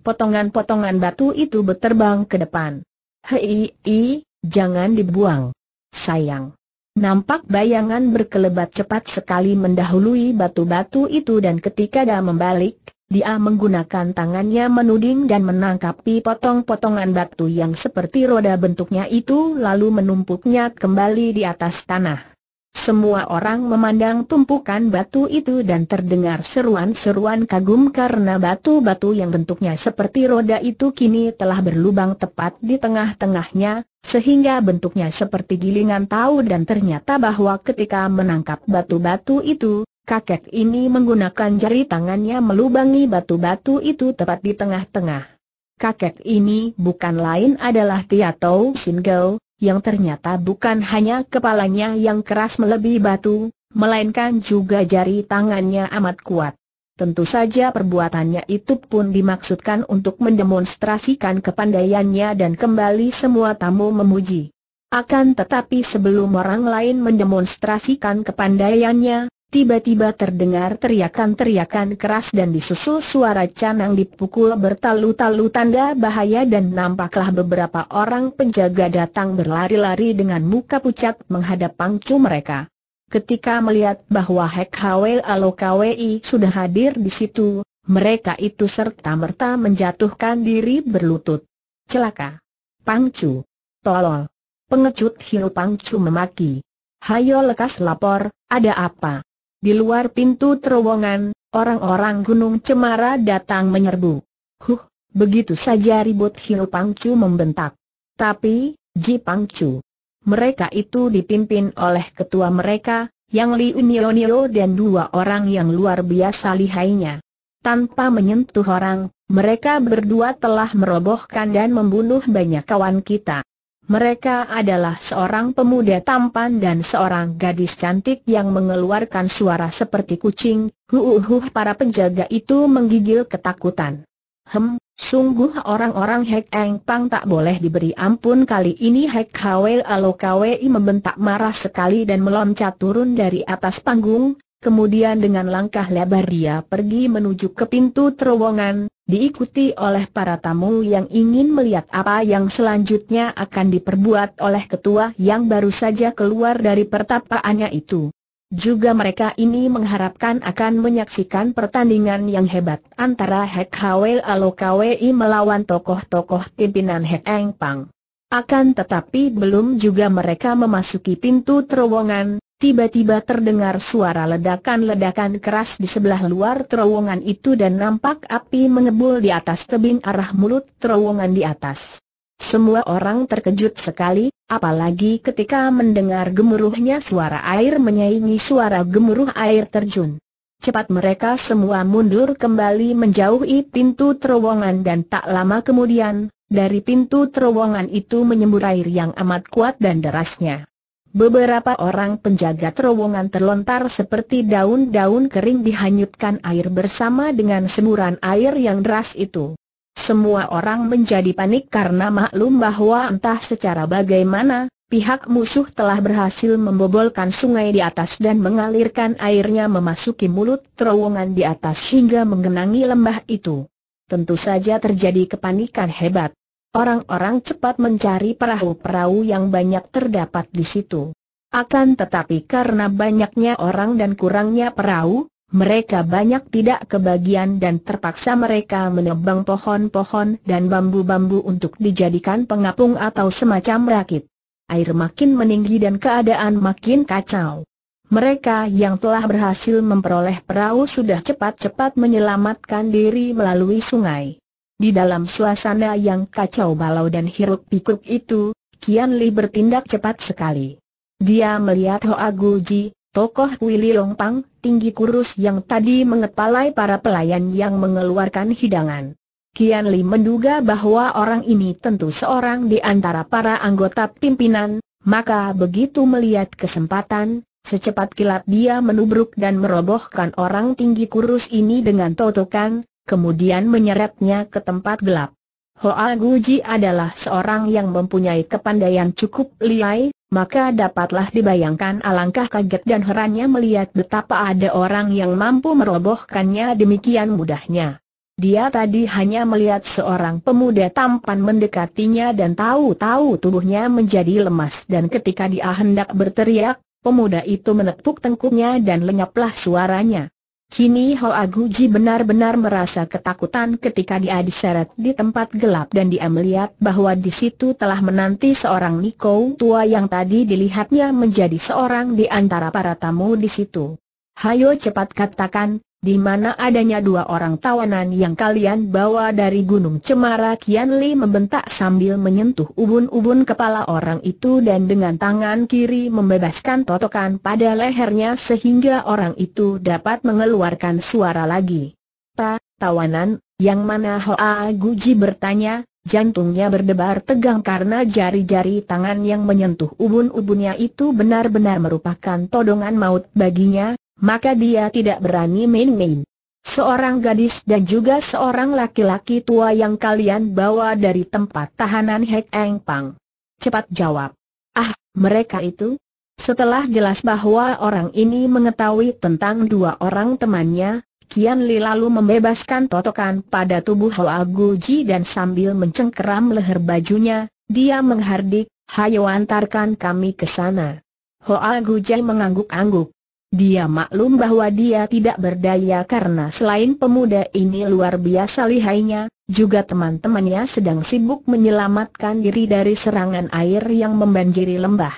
potongan-potongan batu itu berterbang ke depan. Hei, i, jangan dibuang. Sayang. Nampak bayangan berkelebat cepat sekali mendahului batu-batu itu dan ketika dia membalik, dia menggunakan tangannya menuding dan menangkapi potong-potongan batu yang seperti roda bentuknya itu lalu menumpuknya kembali di atas tanah. Semua orang memandang tumpukan batu itu dan terdengar seruan-seruan kagum karena batu-batu yang bentuknya seperti roda itu kini telah berlubang tepat di tengah-tengahnya, sehingga bentuknya seperti gilingan tahu dan ternyata bahwa ketika menangkap batu-batu itu, kakek ini menggunakan jari tangannya melubangi batu-batu itu tepat di tengah-tengah. Kakek ini bukan lain adalah Tiatou Singel, yang ternyata bukan hanya kepalanya yang keras melebihi batu, melainkan juga jari tangannya amat kuat. Tentu saja perbuatannya itu pun dimaksudkan untuk mendemonstrasikan kepandaiannya dan kembali semua tamu memuji. Akan tetapi sebelum orang lain mendemonstrasikan kepandaiannya, Tiba-tiba terdengar teriakan-teriakan keras dan disusul suara canang dipukul bertalu-talu tanda bahaya dan nampaklah beberapa orang penjaga datang berlari-lari dengan muka pucat menghadap pangcu mereka. Ketika melihat bahwa Hek Hwel Alokwei sudah hadir di situ, mereka itu serta-merta menjatuhkan diri berlutut. Celaka! Pangcu! Tolol! Pengecut hil Pangcu memaki. Hayo lekas lapor, ada apa? Di luar pintu terowongan, orang-orang Gunung Cemara datang menyerbu. Huh, begitu saja ribut Hiu Pangcu membentak. Tapi, Ji Pangcu. Mereka itu dipimpin oleh ketua mereka, yang Li Unionio dan dua orang yang luar biasa lihainya. Tanpa menyentuh orang, mereka berdua telah merobohkan dan membunuh banyak kawan kita. Mereka adalah seorang pemuda tampan dan seorang gadis cantik yang mengeluarkan suara seperti kucing, huuhuh para penjaga itu menggigil ketakutan. Hem, sungguh orang-orang Hek Eng Pang tak boleh diberi ampun kali ini Hek Hwe Alo Kwei membentak marah sekali dan meloncat turun dari atas panggung, Kemudian dengan langkah lebar dia pergi menuju ke pintu terowongan, diikuti oleh para tamu yang ingin melihat apa yang selanjutnya akan diperbuat oleh ketua yang baru saja keluar dari pertapaannya itu. Juga mereka ini mengharapkan akan menyaksikan pertandingan yang hebat antara Hek Howell Alokwei melawan tokoh-tokoh pimpinan Hek Eng Pang. Akan tetapi belum juga mereka memasuki pintu terowongan, Tiba-tiba terdengar suara ledakan-ledakan keras di sebelah luar terowongan itu dan nampak api mengebul di atas tebing arah mulut terowongan di atas. Semua orang terkejut sekali, apalagi ketika mendengar gemuruhnya suara air menyaingi suara gemuruh air terjun. Cepat mereka semua mundur kembali menjauhi pintu terowongan dan tak lama kemudian, dari pintu terowongan itu menyembur air yang amat kuat dan derasnya. Beberapa orang penjaga terowongan terlontar seperti daun-daun kering dihanyutkan air bersama dengan semburan air yang deras itu. Semua orang menjadi panik karena maklum bahwa entah secara bagaimana, pihak musuh telah berhasil membobolkan sungai di atas dan mengalirkan airnya memasuki mulut terowongan di atas hingga menggenangi lembah itu. Tentu saja terjadi kepanikan hebat. Orang-orang cepat mencari perahu-perahu yang banyak terdapat di situ. Akan tetapi karena banyaknya orang dan kurangnya perahu, mereka banyak tidak kebagian dan terpaksa mereka menebang pohon-pohon dan bambu-bambu untuk dijadikan pengapung atau semacam rakit. Air makin meninggi dan keadaan makin kacau. Mereka yang telah berhasil memperoleh perahu sudah cepat-cepat menyelamatkan diri melalui sungai. Di dalam suasana yang kacau balau dan hiruk pikuk itu, Kian Li bertindak cepat sekali. Dia melihat Hoa Guji, tokoh Long Pang, tinggi kurus yang tadi mengepalai para pelayan yang mengeluarkan hidangan. Kian Li menduga bahwa orang ini tentu seorang di antara para anggota pimpinan, maka begitu melihat kesempatan, Secepat kilat dia menubruk dan merobohkan orang tinggi kurus ini dengan totokan, kemudian menyeretnya ke tempat gelap. Hoa Guji adalah seorang yang mempunyai kepandaian cukup liai, maka dapatlah dibayangkan alangkah kaget dan herannya melihat betapa ada orang yang mampu merobohkannya demikian mudahnya. Dia tadi hanya melihat seorang pemuda tampan mendekatinya dan tahu-tahu tubuhnya menjadi lemas dan ketika dia hendak berteriak, pemuda itu menepuk tengkuknya dan lenyaplah suaranya. Kini Hoa Guji benar-benar merasa ketakutan ketika dia diseret di tempat gelap dan dia melihat bahwa di situ telah menanti seorang Niko tua yang tadi dilihatnya menjadi seorang di antara para tamu di situ. Hayo cepat katakan, di mana adanya dua orang tawanan yang kalian bawa dari Gunung Cemara Kian Li membentak sambil menyentuh ubun-ubun kepala orang itu dan dengan tangan kiri membebaskan totokan pada lehernya sehingga orang itu dapat mengeluarkan suara lagi. Ta, tawanan, yang mana Hoa Guji bertanya, jantungnya berdebar tegang karena jari-jari tangan yang menyentuh ubun-ubunnya itu benar-benar merupakan todongan maut baginya, maka dia tidak berani main-main. Seorang gadis dan juga seorang laki-laki tua yang kalian bawa dari tempat tahanan Hek Eng Pang. Cepat jawab. Ah, mereka itu? Setelah jelas bahwa orang ini mengetahui tentang dua orang temannya, Kian Li lalu membebaskan totokan pada tubuh Hoa Ji dan sambil mencengkeram leher bajunya, dia menghardik, hayo antarkan kami ke sana. Hoa Ji mengangguk-angguk. Dia maklum bahwa dia tidak berdaya karena selain pemuda ini luar biasa lihainya, juga teman-temannya sedang sibuk menyelamatkan diri dari serangan air yang membanjiri lembah.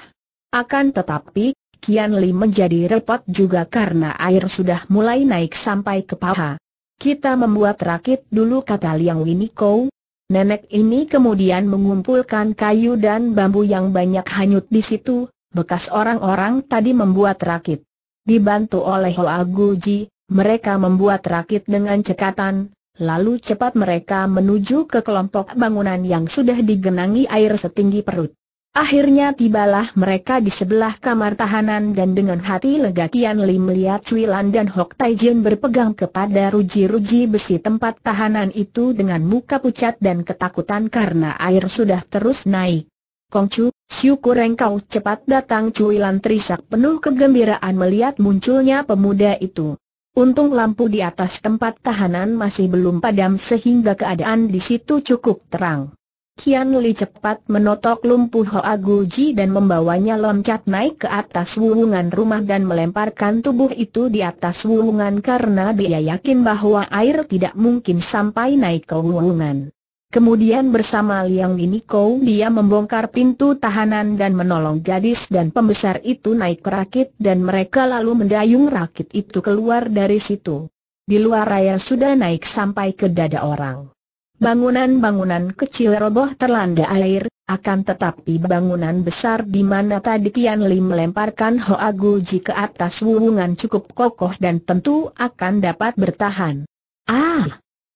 Akan tetapi, Kian Li menjadi repot juga karena air sudah mulai naik sampai ke paha. Kita membuat rakit dulu kata Liang Winiko, Nenek ini kemudian mengumpulkan kayu dan bambu yang banyak hanyut di situ, bekas orang-orang tadi membuat rakit. Dibantu oleh Hoa mereka membuat rakit dengan cekatan, lalu cepat mereka menuju ke kelompok bangunan yang sudah digenangi air setinggi perut. Akhirnya tibalah mereka di sebelah kamar tahanan dan dengan hati lega Tian Li melihat Cui Lan dan Hok Tai Jin berpegang kepada ruji-ruji besi tempat tahanan itu dengan muka pucat dan ketakutan karena air sudah terus naik. Kongcu, syukur engkau cepat datang Cui Lan terisak penuh kegembiraan melihat munculnya pemuda itu. Untung lampu di atas tempat tahanan masih belum padam sehingga keadaan di situ cukup terang. Kian Li cepat menotok lumpuh Hoa Guji dan membawanya loncat naik ke atas wulungan rumah dan melemparkan tubuh itu di atas wulungan karena dia yakin bahwa air tidak mungkin sampai naik ke wulungan. Kemudian bersama Liang Kou dia membongkar pintu tahanan dan menolong gadis dan pembesar itu naik ke rakit dan mereka lalu mendayung rakit itu keluar dari situ. Di luar raya sudah naik sampai ke dada orang. Bangunan-bangunan kecil roboh terlanda air, akan tetapi bangunan besar di mana tadi Kian Li melemparkan Hoa Guji ke atas wulungan cukup kokoh dan tentu akan dapat bertahan. Ah!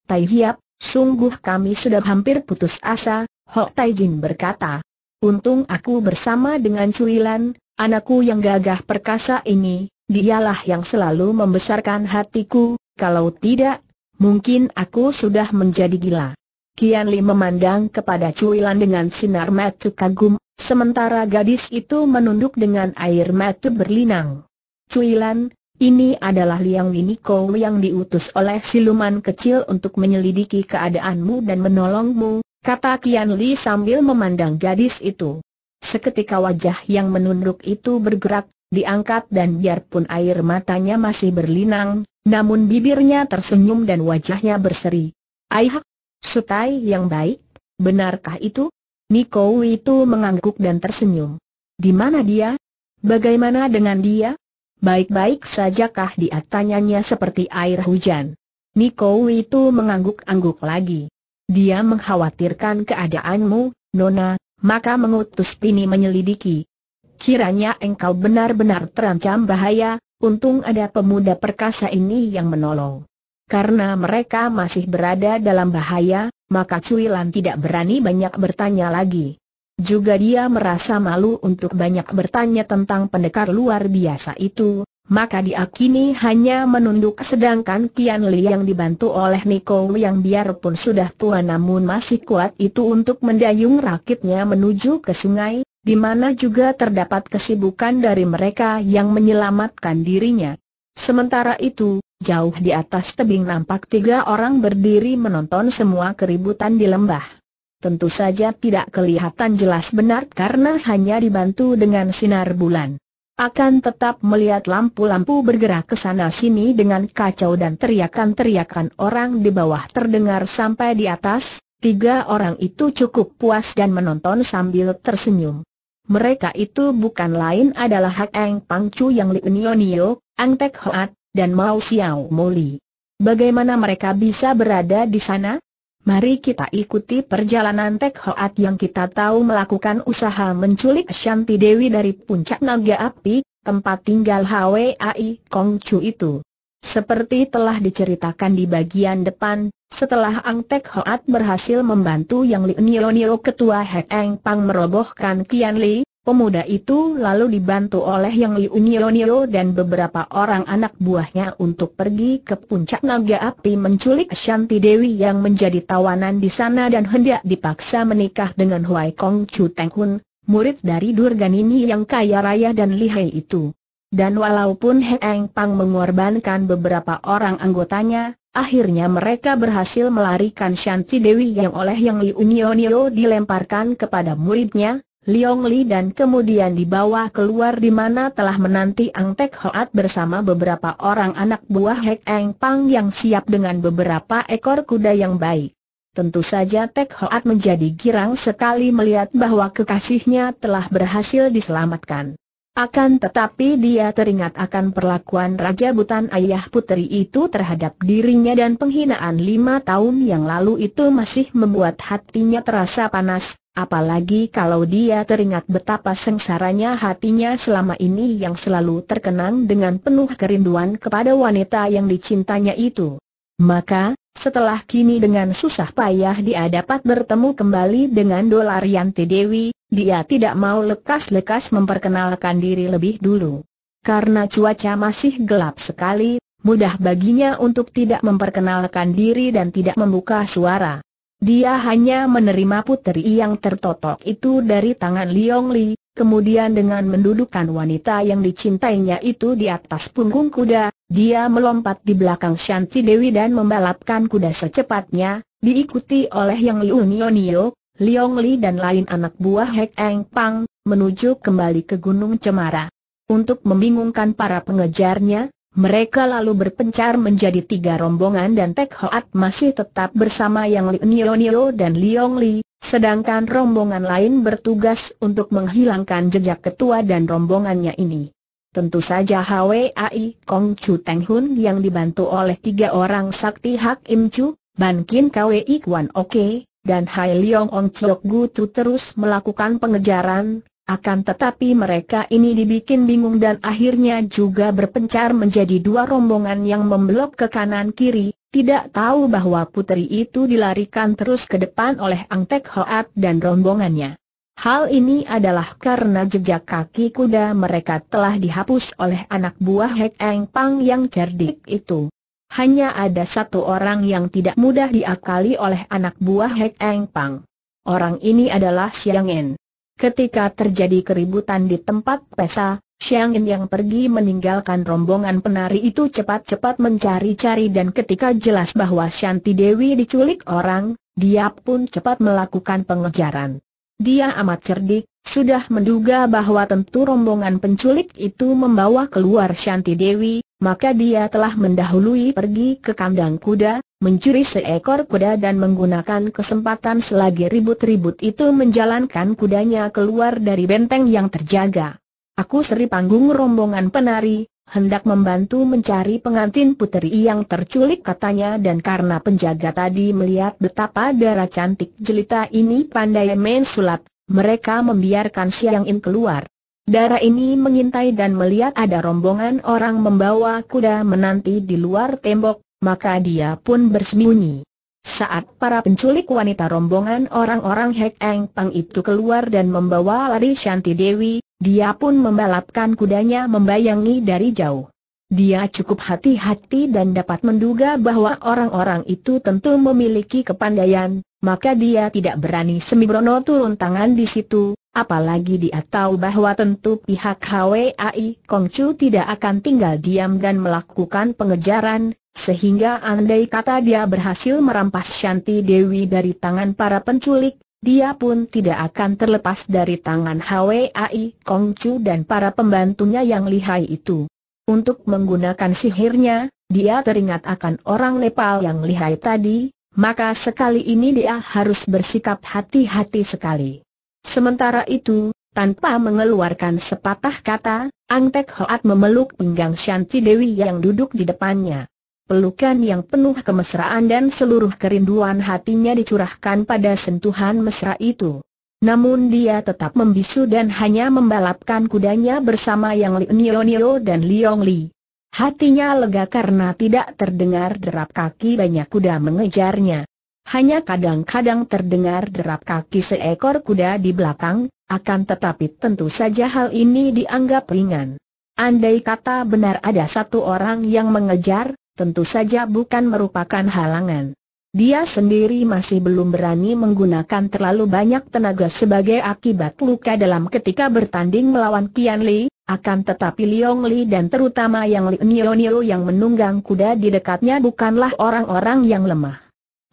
Tai Hiap, Sungguh kami sudah hampir putus asa, Hok Tai berkata. Untung aku bersama dengan Cui Lan, anakku yang gagah perkasa ini, dialah yang selalu membesarkan hatiku, kalau tidak, mungkin aku sudah menjadi gila. Kian Li memandang kepada Cui Lan dengan sinar mata kagum, sementara gadis itu menunduk dengan air mata berlinang. Cui Lan, ini adalah Liang Kou yang diutus oleh siluman kecil untuk menyelidiki keadaanmu dan menolongmu, kata Kian Li sambil memandang gadis itu. Seketika wajah yang menunduk itu bergerak, diangkat dan biarpun air matanya masih berlinang, namun bibirnya tersenyum dan wajahnya berseri. Aihak, sutai yang baik, benarkah itu? Nikou itu mengangguk dan tersenyum. Di mana dia? Bagaimana dengan dia? Baik-baik sajakah dia tanyanya seperti air hujan. Niko itu mengangguk-angguk lagi. Dia mengkhawatirkan keadaanmu, Nona, maka mengutus Pini menyelidiki. Kiranya engkau benar-benar terancam bahaya, untung ada pemuda perkasa ini yang menolong. Karena mereka masih berada dalam bahaya, maka Cui Lan tidak berani banyak bertanya lagi. Juga dia merasa malu untuk banyak bertanya tentang pendekar luar biasa itu, maka dia kini hanya menunduk sedangkan Kian Li yang dibantu oleh Niko yang biarpun sudah tua namun masih kuat itu untuk mendayung rakitnya menuju ke sungai, di mana juga terdapat kesibukan dari mereka yang menyelamatkan dirinya. Sementara itu, jauh di atas tebing nampak tiga orang berdiri menonton semua keributan di lembah tentu saja tidak kelihatan jelas benar karena hanya dibantu dengan sinar bulan. Akan tetap melihat lampu-lampu bergerak ke sana-sini dengan kacau dan teriakan-teriakan orang di bawah terdengar sampai di atas, tiga orang itu cukup puas dan menonton sambil tersenyum. Mereka itu bukan lain adalah Hak Eng Pang Chu yang Li Nio, Ang Tek Hoat, dan Mao Xiao Moli. Bagaimana mereka bisa berada di sana? Mari kita ikuti perjalanan Tek Hoat yang kita tahu melakukan usaha menculik Shanti Dewi dari puncak naga api, tempat tinggal HWAI Kong Chu itu. Seperti telah diceritakan di bagian depan, setelah Ang Tek Hoat berhasil membantu Yang Li Nilo Nilo ketua Hek Eng Pang merobohkan Kian Li, Pemuda itu lalu dibantu oleh Yang Liu Nio Nio dan beberapa orang anak buahnya untuk pergi ke puncak naga api menculik Shanti Dewi yang menjadi tawanan di sana dan hendak dipaksa menikah dengan Huai Kong Chu Teng Hun, murid dari Durganini yang kaya raya dan lihai itu. Dan walaupun Heng Pang mengorbankan beberapa orang anggotanya, akhirnya mereka berhasil melarikan Shanti Dewi yang oleh Yang Liu Nio Nio dilemparkan kepada muridnya, Liong Li dan kemudian dibawa keluar di mana telah menanti Ang Tek Hoat bersama beberapa orang anak buah Hek Eng Pang yang siap dengan beberapa ekor kuda yang baik. Tentu saja Tek Hoat menjadi girang sekali melihat bahwa kekasihnya telah berhasil diselamatkan. Akan tetapi dia teringat akan perlakuan Raja Butan ayah putri itu terhadap dirinya dan penghinaan lima tahun yang lalu itu masih membuat hatinya terasa panas, Apalagi kalau dia teringat betapa sengsaranya hatinya selama ini yang selalu terkenang dengan penuh kerinduan kepada wanita yang dicintanya itu. Maka, setelah kini dengan susah payah dia dapat bertemu kembali dengan Dolaryanti Dewi, dia tidak mau lekas-lekas memperkenalkan diri lebih dulu. Karena cuaca masih gelap sekali, mudah baginya untuk tidak memperkenalkan diri dan tidak membuka suara. Dia hanya menerima putri yang tertotok itu dari tangan Liong Li, kemudian dengan mendudukan wanita yang dicintainya itu di atas punggung kuda, dia melompat di belakang Shanti Dewi dan membalapkan kuda secepatnya, diikuti oleh Yang Liu Nionio, Liong Li dan lain anak buah Hek Eng Pang, menuju kembali ke Gunung Cemara. Untuk membingungkan para pengejarnya, mereka lalu berpencar menjadi tiga rombongan dan Tek Hoat masih tetap bersama Yang Nio Nio dan Liong Li, sedangkan rombongan lain bertugas untuk menghilangkan jejak ketua dan rombongannya ini. Tentu saja HWAI Kong Chu Teng Hun yang dibantu oleh tiga orang sakti Hak Im Chu, Ban Kin KWI Kwan Oke, dan Hai Leong Ong Chok Gu Chu terus melakukan pengejaran, akan tetapi mereka ini dibikin bingung dan akhirnya juga berpencar menjadi dua rombongan yang membelok ke kanan kiri, tidak tahu bahwa putri itu dilarikan terus ke depan oleh Ang Tek Hoat dan rombongannya. Hal ini adalah karena jejak kaki kuda mereka telah dihapus oleh anak buah Hek Eng Pang yang cerdik itu. Hanya ada satu orang yang tidak mudah diakali oleh anak buah Hek Eng Pang. Orang ini adalah Siang En. Ketika terjadi keributan di tempat pesa, Xiang In yang pergi meninggalkan rombongan penari itu cepat-cepat mencari-cari dan ketika jelas bahwa Shanti Dewi diculik orang, dia pun cepat melakukan pengejaran. Dia amat cerdik, sudah menduga bahwa tentu rombongan penculik itu membawa keluar Shanti Dewi, maka dia telah mendahului pergi ke kandang kuda, mencuri seekor kuda dan menggunakan kesempatan selagi ribut-ribut itu menjalankan kudanya keluar dari benteng yang terjaga. Aku seri panggung rombongan penari, hendak membantu mencari pengantin puteri yang terculik katanya dan karena penjaga tadi melihat betapa darah cantik jelita ini pandai main sulap, mereka membiarkan Siang In keluar. Darah ini mengintai dan melihat ada rombongan orang membawa kuda menanti di luar tembok, maka dia pun bersembunyi. Saat para penculik wanita rombongan orang-orang Hek Eng Pang itu keluar dan membawa lari Shanti Dewi, dia pun membalapkan kudanya membayangi dari jauh. Dia cukup hati-hati dan dapat menduga bahwa orang-orang itu tentu memiliki kepandaian, maka dia tidak berani sembrono turun tangan di situ, Apalagi dia tahu bahwa tentu pihak HWAI Kongcu tidak akan tinggal diam dan melakukan pengejaran, sehingga andai kata dia berhasil merampas Shanti Dewi dari tangan para penculik, dia pun tidak akan terlepas dari tangan HWAI Kongcu dan para pembantunya yang lihai itu. Untuk menggunakan sihirnya, dia teringat akan orang Nepal yang lihai tadi, maka sekali ini dia harus bersikap hati-hati sekali. Sementara itu, tanpa mengeluarkan sepatah kata, Ang Tek Hoat memeluk pinggang Shanti Dewi yang duduk di depannya. Pelukan yang penuh kemesraan dan seluruh kerinduan hatinya dicurahkan pada sentuhan mesra itu. Namun dia tetap membisu dan hanya membalapkan kudanya bersama yang Nio Nio dan Liong Li. Hatinya lega karena tidak terdengar derap kaki banyak kuda mengejarnya. Hanya kadang-kadang terdengar derap kaki seekor kuda di belakang, akan tetapi tentu saja hal ini dianggap ringan. Andai kata benar ada satu orang yang mengejar, tentu saja bukan merupakan halangan. Dia sendiri masih belum berani menggunakan terlalu banyak tenaga sebagai akibat luka dalam ketika bertanding melawan Tian Li, akan tetapi Liong Li dan terutama yang Li Nio Nio yang menunggang kuda di dekatnya bukanlah orang-orang yang lemah.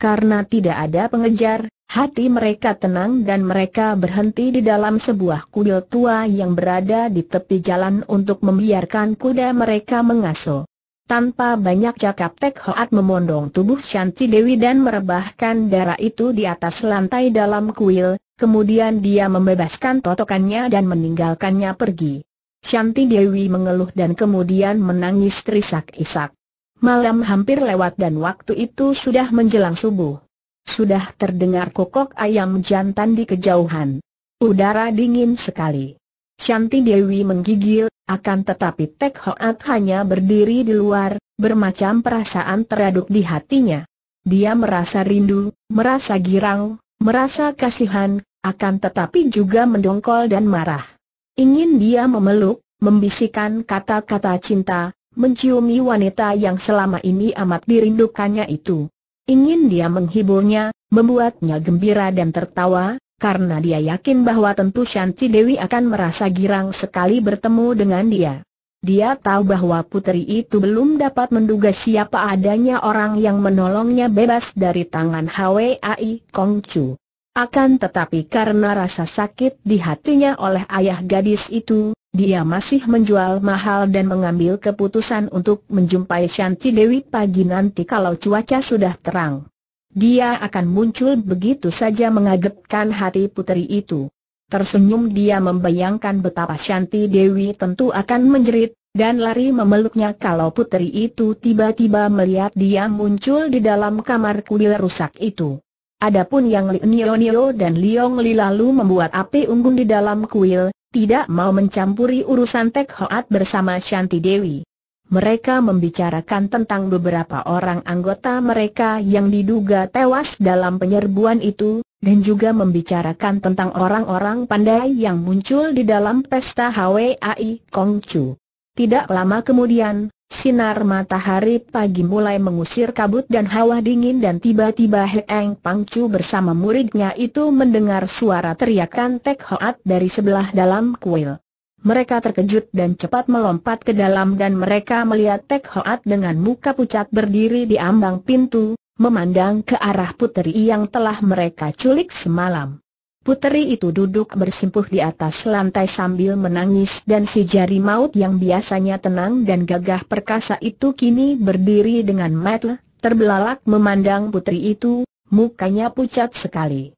Karena tidak ada pengejar, hati mereka tenang dan mereka berhenti di dalam sebuah kuil tua yang berada di tepi jalan untuk membiarkan kuda mereka mengasuh. Tanpa banyak cakap Tek Hoat memondong tubuh Shanti Dewi dan merebahkan darah itu di atas lantai dalam kuil, kemudian dia membebaskan totokannya dan meninggalkannya pergi. Shanti Dewi mengeluh dan kemudian menangis terisak-isak. Malam hampir lewat dan waktu itu sudah menjelang subuh. Sudah terdengar kokok ayam jantan di kejauhan. Udara dingin sekali. Shanti Dewi menggigil, akan tetapi Tek Hoat hanya berdiri di luar, bermacam perasaan teraduk di hatinya. Dia merasa rindu, merasa girang, merasa kasihan, akan tetapi juga mendongkol dan marah. Ingin dia memeluk, membisikkan kata-kata cinta, menciumi wanita yang selama ini amat dirindukannya itu. Ingin dia menghiburnya, membuatnya gembira dan tertawa, karena dia yakin bahwa tentu Shanti Dewi akan merasa girang sekali bertemu dengan dia. Dia tahu bahwa putri itu belum dapat menduga siapa adanya orang yang menolongnya bebas dari tangan HWAI Chu. Akan tetapi karena rasa sakit di hatinya oleh ayah gadis itu, dia masih menjual mahal dan mengambil keputusan untuk menjumpai Shanti Dewi pagi nanti kalau cuaca sudah terang. Dia akan muncul begitu saja mengagetkan hati putri itu. Tersenyum dia membayangkan betapa Shanti Dewi tentu akan menjerit, dan lari memeluknya kalau putri itu tiba-tiba melihat dia muncul di dalam kamar kuil rusak itu. Adapun yang Nio Nio dan Liong Li lalu membuat api unggun di dalam kuil, tidak mau mencampuri urusan Tek Hoat bersama Shanti Dewi. Mereka membicarakan tentang beberapa orang anggota mereka yang diduga tewas dalam penyerbuan itu, dan juga membicarakan tentang orang-orang pandai yang muncul di dalam pesta HWAI Kongcu. Tidak lama kemudian, Sinar matahari pagi mulai mengusir kabut dan hawa dingin dan tiba-tiba Heng Pangcu bersama muridnya itu mendengar suara teriakan Tek Hoat dari sebelah dalam kuil. Mereka terkejut dan cepat melompat ke dalam dan mereka melihat Tek Hoat dengan muka pucat berdiri di ambang pintu, memandang ke arah puteri yang telah mereka culik semalam. Puteri itu duduk bersimpuh di atas lantai sambil menangis dan si jari maut yang biasanya tenang dan gagah perkasa itu kini berdiri dengan mata terbelalak memandang putri itu, mukanya pucat sekali.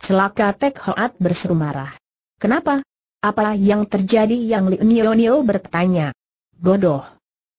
Celaka Tek Hoat berseru marah. Kenapa? Apa yang terjadi yang Li Nio Nio bertanya? Bodoh.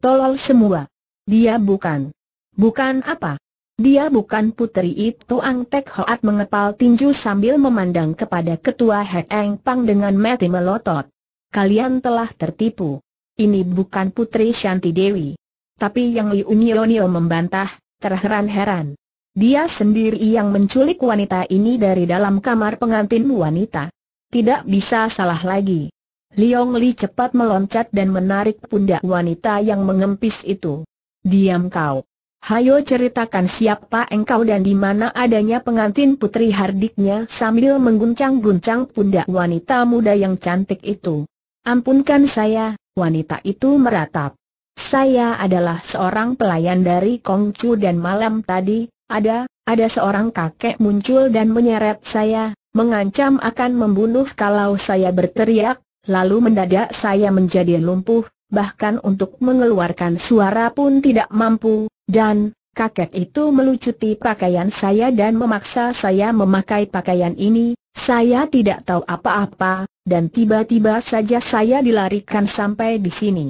Tolol semua. Dia bukan. Bukan apa? Dia bukan putri itu Ang Tek Hoat mengepal tinju sambil memandang kepada ketua Heng Pang dengan mati melotot. Kalian telah tertipu. Ini bukan putri Shanti Dewi. Tapi yang Liu Nio membantah, terheran-heran. Dia sendiri yang menculik wanita ini dari dalam kamar pengantin wanita. Tidak bisa salah lagi. Liong Li cepat meloncat dan menarik pundak wanita yang mengempis itu. Diam kau. Hayo ceritakan siapa engkau dan di mana adanya pengantin putri hardiknya sambil mengguncang-guncang pundak wanita muda yang cantik itu. Ampunkan saya, wanita itu meratap. Saya adalah seorang pelayan dari Kongcu dan malam tadi, ada, ada seorang kakek muncul dan menyeret saya, mengancam akan membunuh kalau saya berteriak, lalu mendadak saya menjadi lumpuh, bahkan untuk mengeluarkan suara pun tidak mampu, dan kakek itu melucuti pakaian saya dan memaksa saya memakai pakaian ini, saya tidak tahu apa-apa, dan tiba-tiba saja saya dilarikan sampai di sini.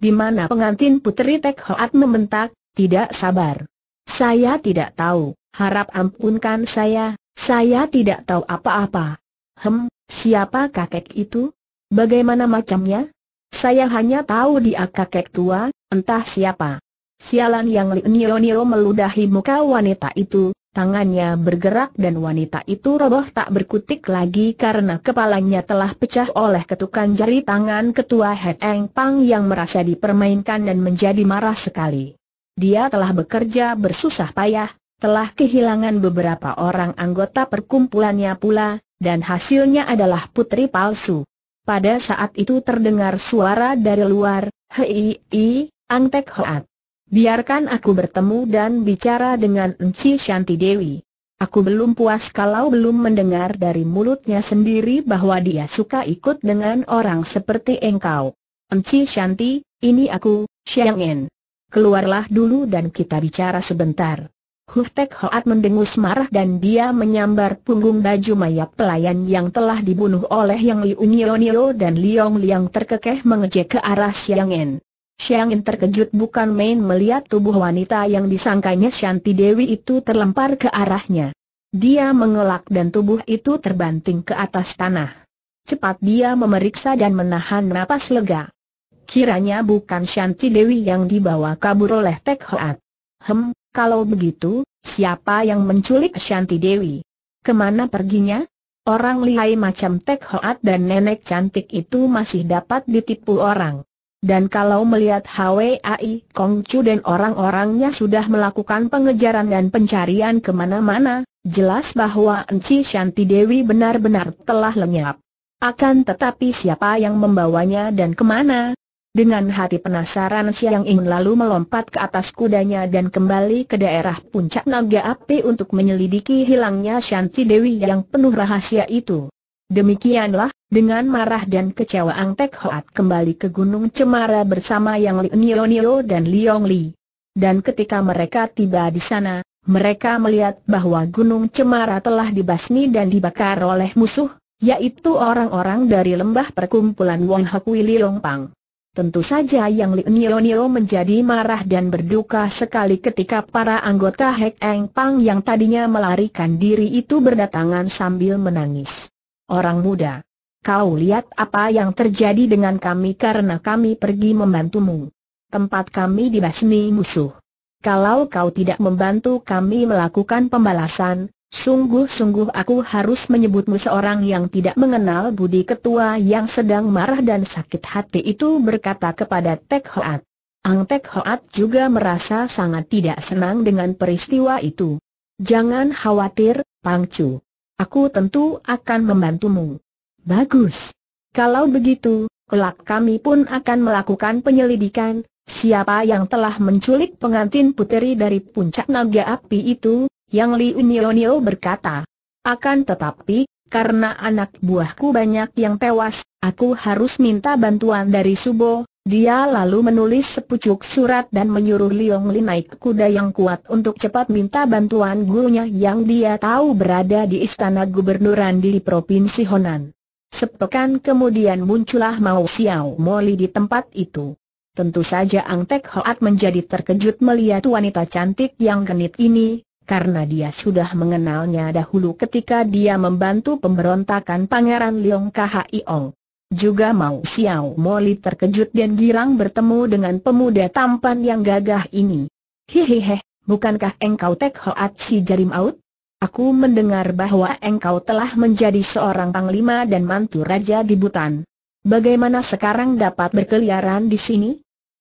Di mana pengantin putri Tek Hoat membentak, tidak sabar. Saya tidak tahu, harap ampunkan saya, saya tidak tahu apa-apa. Hem, siapa kakek itu? Bagaimana macamnya? Saya hanya tahu dia kakek tua, entah siapa. Sialan yang Nio-Nio meludahi muka wanita itu, tangannya bergerak dan wanita itu roboh tak berkutik lagi karena kepalanya telah pecah oleh ketukan jari tangan ketua Head Eng Pang yang merasa dipermainkan dan menjadi marah sekali. Dia telah bekerja bersusah payah, telah kehilangan beberapa orang anggota perkumpulannya pula, dan hasilnya adalah putri palsu. Pada saat itu terdengar suara dari luar, Hei, i, Angtek Hoat. Biarkan aku bertemu dan bicara dengan Enci Shanti Dewi. Aku belum puas kalau belum mendengar dari mulutnya sendiri bahwa dia suka ikut dengan orang seperti engkau. Enci Shanti, ini aku, Xiang En. Keluarlah dulu dan kita bicara sebentar. Huftek Hoat mendengus marah dan dia menyambar punggung baju mayat pelayan yang telah dibunuh oleh Yang Liu Nio Nio dan Liong Liang terkekeh mengejek ke arah Xiang En. Xiang En terkejut bukan main melihat tubuh wanita yang disangkanya Shanti Dewi itu terlempar ke arahnya. Dia mengelak dan tubuh itu terbanting ke atas tanah. Cepat dia memeriksa dan menahan napas lega. Kiranya bukan Shanti Dewi yang dibawa kabur oleh Tek Hoat. Hem, kalau begitu, siapa yang menculik Shanti Dewi? Kemana perginya? Orang lihai macam Tek Hoat dan nenek cantik itu masih dapat ditipu orang. Dan kalau melihat HWAI Kong Chu dan orang-orangnya sudah melakukan pengejaran dan pencarian kemana-mana, jelas bahwa Enci Shanti Dewi benar-benar telah lenyap. Akan tetapi siapa yang membawanya dan kemana, dengan hati penasaran Siang Ing lalu melompat ke atas kudanya dan kembali ke daerah puncak naga api untuk menyelidiki hilangnya Shanti Dewi yang penuh rahasia itu. Demikianlah, dengan marah dan kecewa Ang Tek Hoat kembali ke Gunung Cemara bersama Yang Li Nio Nio dan Liong Li. Dan ketika mereka tiba di sana, mereka melihat bahwa Gunung Cemara telah dibasmi dan dibakar oleh musuh, yaitu orang-orang dari lembah perkumpulan Wong Hakui Long Pang. Tentu saja yang Nio menjadi marah dan berduka sekali ketika para anggota Hek Eng Pang yang tadinya melarikan diri itu berdatangan sambil menangis. Orang muda, kau lihat apa yang terjadi dengan kami karena kami pergi membantumu. Tempat kami dibasmi musuh. Kalau kau tidak membantu kami melakukan pembalasan, Sungguh-sungguh aku harus menyebutmu seorang yang tidak mengenal budi ketua yang sedang marah dan sakit hati itu berkata kepada Tek Hoat. Ang Tek Hoat juga merasa sangat tidak senang dengan peristiwa itu. Jangan khawatir, Pang Chu. Aku tentu akan membantumu. Bagus. Kalau begitu, kelak kami pun akan melakukan penyelidikan, siapa yang telah menculik pengantin puteri dari puncak naga api itu, yang Li Unionio berkata. Akan tetapi, karena anak buahku banyak yang tewas, aku harus minta bantuan dari Subo. Dia lalu menulis sepucuk surat dan menyuruh Liong Li naik kuda yang kuat untuk cepat minta bantuan gurunya yang dia tahu berada di istana gubernuran di Provinsi Honan. Sepekan kemudian muncullah Mao Xiao Moli di tempat itu. Tentu saja Ang Tek Hoat menjadi terkejut melihat wanita cantik yang genit ini, karena dia sudah mengenalnya dahulu ketika dia membantu pemberontakan Pangeran Leong Ong. Juga Mau Xiao Moli terkejut dan girang bertemu dengan pemuda tampan yang gagah ini. Hehehe, bukankah engkau Tek Hoat si Jarim Out? Aku mendengar bahwa engkau telah menjadi seorang panglima dan mantu raja di Butan. Bagaimana sekarang dapat berkeliaran di sini?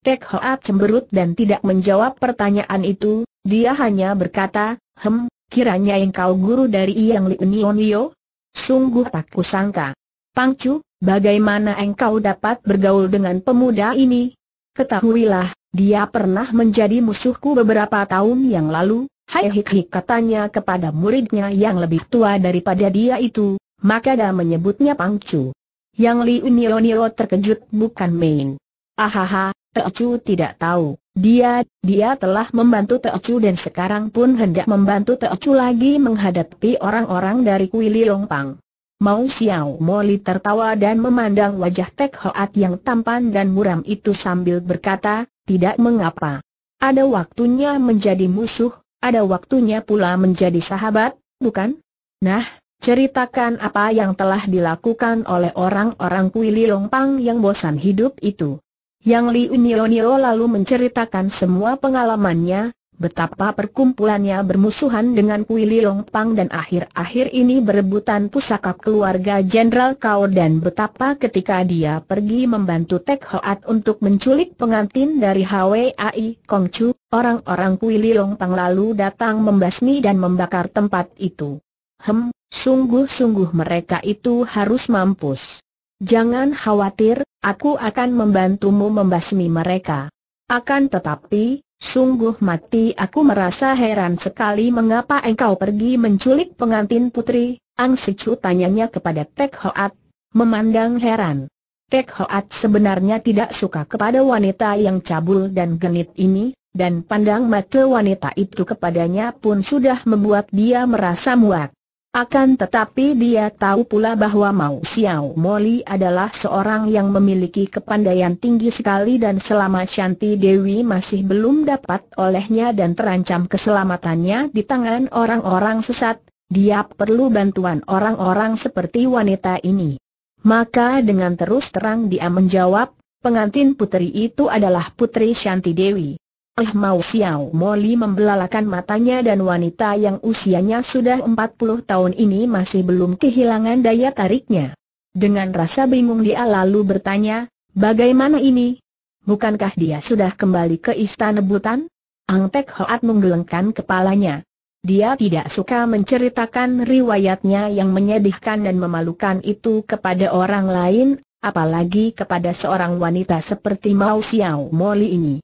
Tek Hoat cemberut dan tidak menjawab pertanyaan itu, dia hanya berkata, hem, kiranya engkau guru dari Yang Liunionio? Sungguh tak kusangka. Pangcu, bagaimana engkau dapat bergaul dengan pemuda ini? Ketahuilah, dia pernah menjadi musuhku beberapa tahun yang lalu, hai hik hik katanya kepada muridnya yang lebih tua daripada dia itu, maka dia menyebutnya Pangcu. Yang Li Liunionio terkejut bukan main. Ahaha, Teocu tidak tahu. Dia, dia telah membantu Teocu dan sekarang pun hendak membantu Teocu lagi menghadapi orang-orang dari Kuili Longpang. Mau Xiao Moli tertawa dan memandang wajah Tek Hoat yang tampan dan muram itu sambil berkata, tidak mengapa. Ada waktunya menjadi musuh, ada waktunya pula menjadi sahabat, bukan? Nah, ceritakan apa yang telah dilakukan oleh orang-orang Kuili Longpang yang bosan hidup itu. Yang Li Unionio lalu menceritakan semua pengalamannya, betapa perkumpulannya bermusuhan dengan Kui Long Pang dan akhir-akhir ini berebutan pusaka keluarga Jenderal Kao dan betapa ketika dia pergi membantu Tek Hoat untuk menculik pengantin dari HWAI Chu, orang-orang Kui Long Pang lalu datang membasmi dan membakar tempat itu. Hem, sungguh-sungguh mereka itu harus mampus. Jangan khawatir, aku akan membantumu membasmi mereka. Akan tetapi, sungguh mati aku merasa heran sekali mengapa engkau pergi menculik pengantin putri, Ang Sicu tanyanya kepada Tek Hoat, memandang heran. Tek Hoat sebenarnya tidak suka kepada wanita yang cabul dan genit ini, dan pandang mata wanita itu kepadanya pun sudah membuat dia merasa muak. Akan tetapi dia tahu pula bahwa Mao Xiao Moli adalah seorang yang memiliki kepandaian tinggi sekali dan selama Shanti Dewi masih belum dapat olehnya dan terancam keselamatannya di tangan orang-orang sesat, dia perlu bantuan orang-orang seperti wanita ini. Maka dengan terus terang dia menjawab, pengantin putri itu adalah putri Shanti Dewi. Eh Mau Xiao Moli membelalakan matanya dan wanita yang usianya sudah 40 tahun ini masih belum kehilangan daya tariknya. Dengan rasa bingung dia lalu bertanya, bagaimana ini? Bukankah dia sudah kembali ke istana Butan? Ang Tek Hoat menggelengkan kepalanya. Dia tidak suka menceritakan riwayatnya yang menyedihkan dan memalukan itu kepada orang lain, apalagi kepada seorang wanita seperti Mao Xiao Moli ini.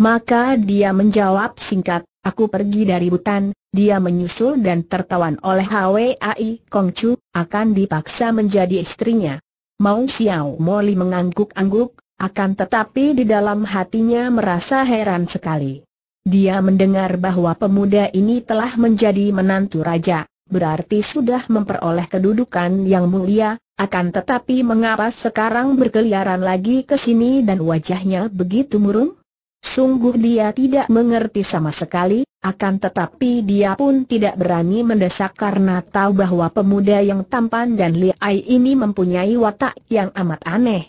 Maka dia menjawab singkat, aku pergi dari hutan, dia menyusul dan tertawan oleh Hwai Kong Chu, akan dipaksa menjadi istrinya. Mau Xiao Moli mengangguk-angguk, akan tetapi di dalam hatinya merasa heran sekali. Dia mendengar bahwa pemuda ini telah menjadi menantu raja, berarti sudah memperoleh kedudukan yang mulia, akan tetapi mengapa sekarang berkeliaran lagi ke sini dan wajahnya begitu murung? Sungguh dia tidak mengerti sama sekali, akan tetapi dia pun tidak berani mendesak karena tahu bahwa pemuda yang tampan dan liai ini mempunyai watak yang amat aneh.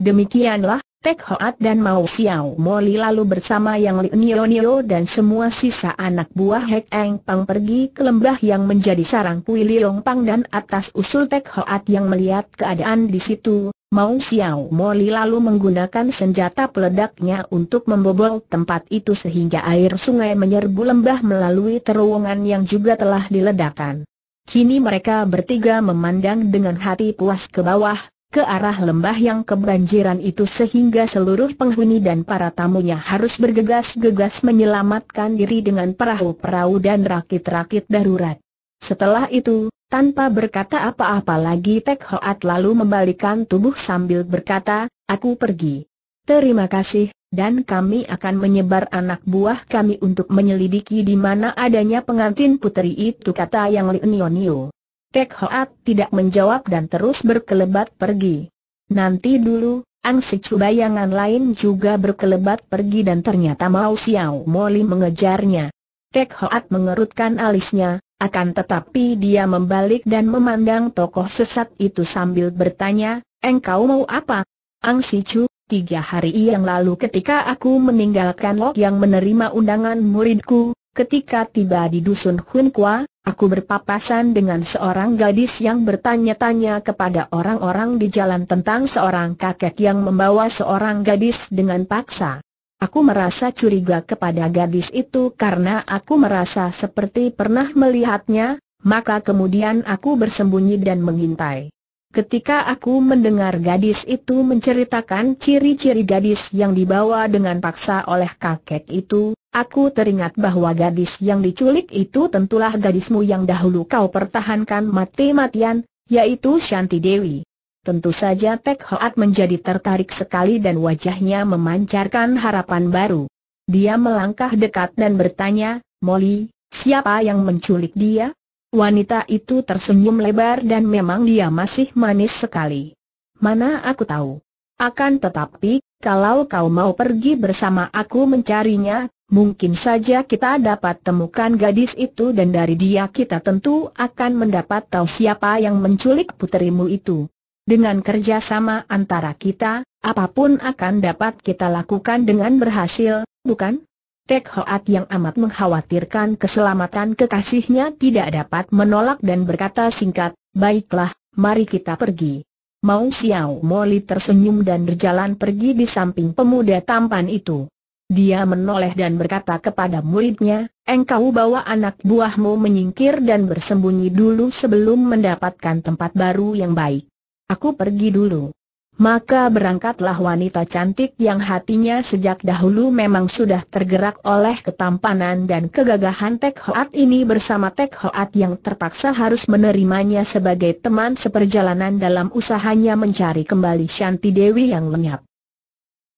Demikianlah, Tek Hoat dan Mao Xiao Moli lalu bersama Yang Nio Nio dan semua sisa anak buah Hek Eng Pang pergi ke lembah yang menjadi sarang Pui Liong Pang dan atas usul Tek Hoat yang melihat keadaan di situ, Mao Xiao Moli lalu menggunakan senjata peledaknya untuk membobol tempat itu sehingga air sungai menyerbu lembah melalui terowongan yang juga telah diledakkan. Kini mereka bertiga memandang dengan hati puas ke bawah, ke arah lembah yang kebanjiran itu sehingga seluruh penghuni dan para tamunya harus bergegas-gegas menyelamatkan diri dengan perahu-perahu dan rakit-rakit darurat. Setelah itu, tanpa berkata apa-apa lagi Tek Hoat lalu membalikan tubuh sambil berkata, aku pergi. Terima kasih, dan kami akan menyebar anak buah kami untuk menyelidiki di mana adanya pengantin putri itu kata Yang Lionio. Tek Hoat tidak menjawab dan terus berkelebat pergi. Nanti dulu, Ang Chu bayangan lain juga berkelebat pergi dan ternyata Mao Xiao Moli mengejarnya. Tek Hoat mengerutkan alisnya, akan tetapi dia membalik dan memandang tokoh sesat itu sambil bertanya, engkau mau apa? Ang Chu, tiga hari yang lalu ketika aku meninggalkan Lok yang menerima undangan muridku, Ketika tiba di dusun Kwa, aku berpapasan dengan seorang gadis yang bertanya-tanya kepada orang-orang di jalan tentang seorang kakek yang membawa seorang gadis dengan paksa. Aku merasa curiga kepada gadis itu karena aku merasa seperti pernah melihatnya, maka kemudian aku bersembunyi dan mengintai. Ketika aku mendengar gadis itu menceritakan ciri-ciri gadis yang dibawa dengan paksa oleh kakek itu, aku teringat bahwa gadis yang diculik itu tentulah gadismu yang dahulu kau pertahankan mati-matian, yaitu Shanti Dewi. Tentu saja Tek Hoat menjadi tertarik sekali dan wajahnya memancarkan harapan baru. Dia melangkah dekat dan bertanya, Molly, siapa yang menculik dia? Wanita itu tersenyum lebar dan memang dia masih manis sekali. Mana aku tahu. Akan tetapi, kalau kau mau pergi bersama aku mencarinya, mungkin saja kita dapat temukan gadis itu dan dari dia kita tentu akan mendapat tahu siapa yang menculik puterimu itu. Dengan kerjasama antara kita, apapun akan dapat kita lakukan dengan berhasil, bukan? Tek Hoat yang amat mengkhawatirkan keselamatan kekasihnya tidak dapat menolak dan berkata singkat, baiklah, mari kita pergi. Mau Xiao Moli tersenyum dan berjalan pergi di samping pemuda tampan itu. Dia menoleh dan berkata kepada muridnya, engkau bawa anak buahmu menyingkir dan bersembunyi dulu sebelum mendapatkan tempat baru yang baik. Aku pergi dulu maka berangkatlah wanita cantik yang hatinya sejak dahulu memang sudah tergerak oleh ketampanan dan kegagahan Tek Hoat ini bersama Tek Hoat yang terpaksa harus menerimanya sebagai teman seperjalanan dalam usahanya mencari kembali Shanti Dewi yang lenyap.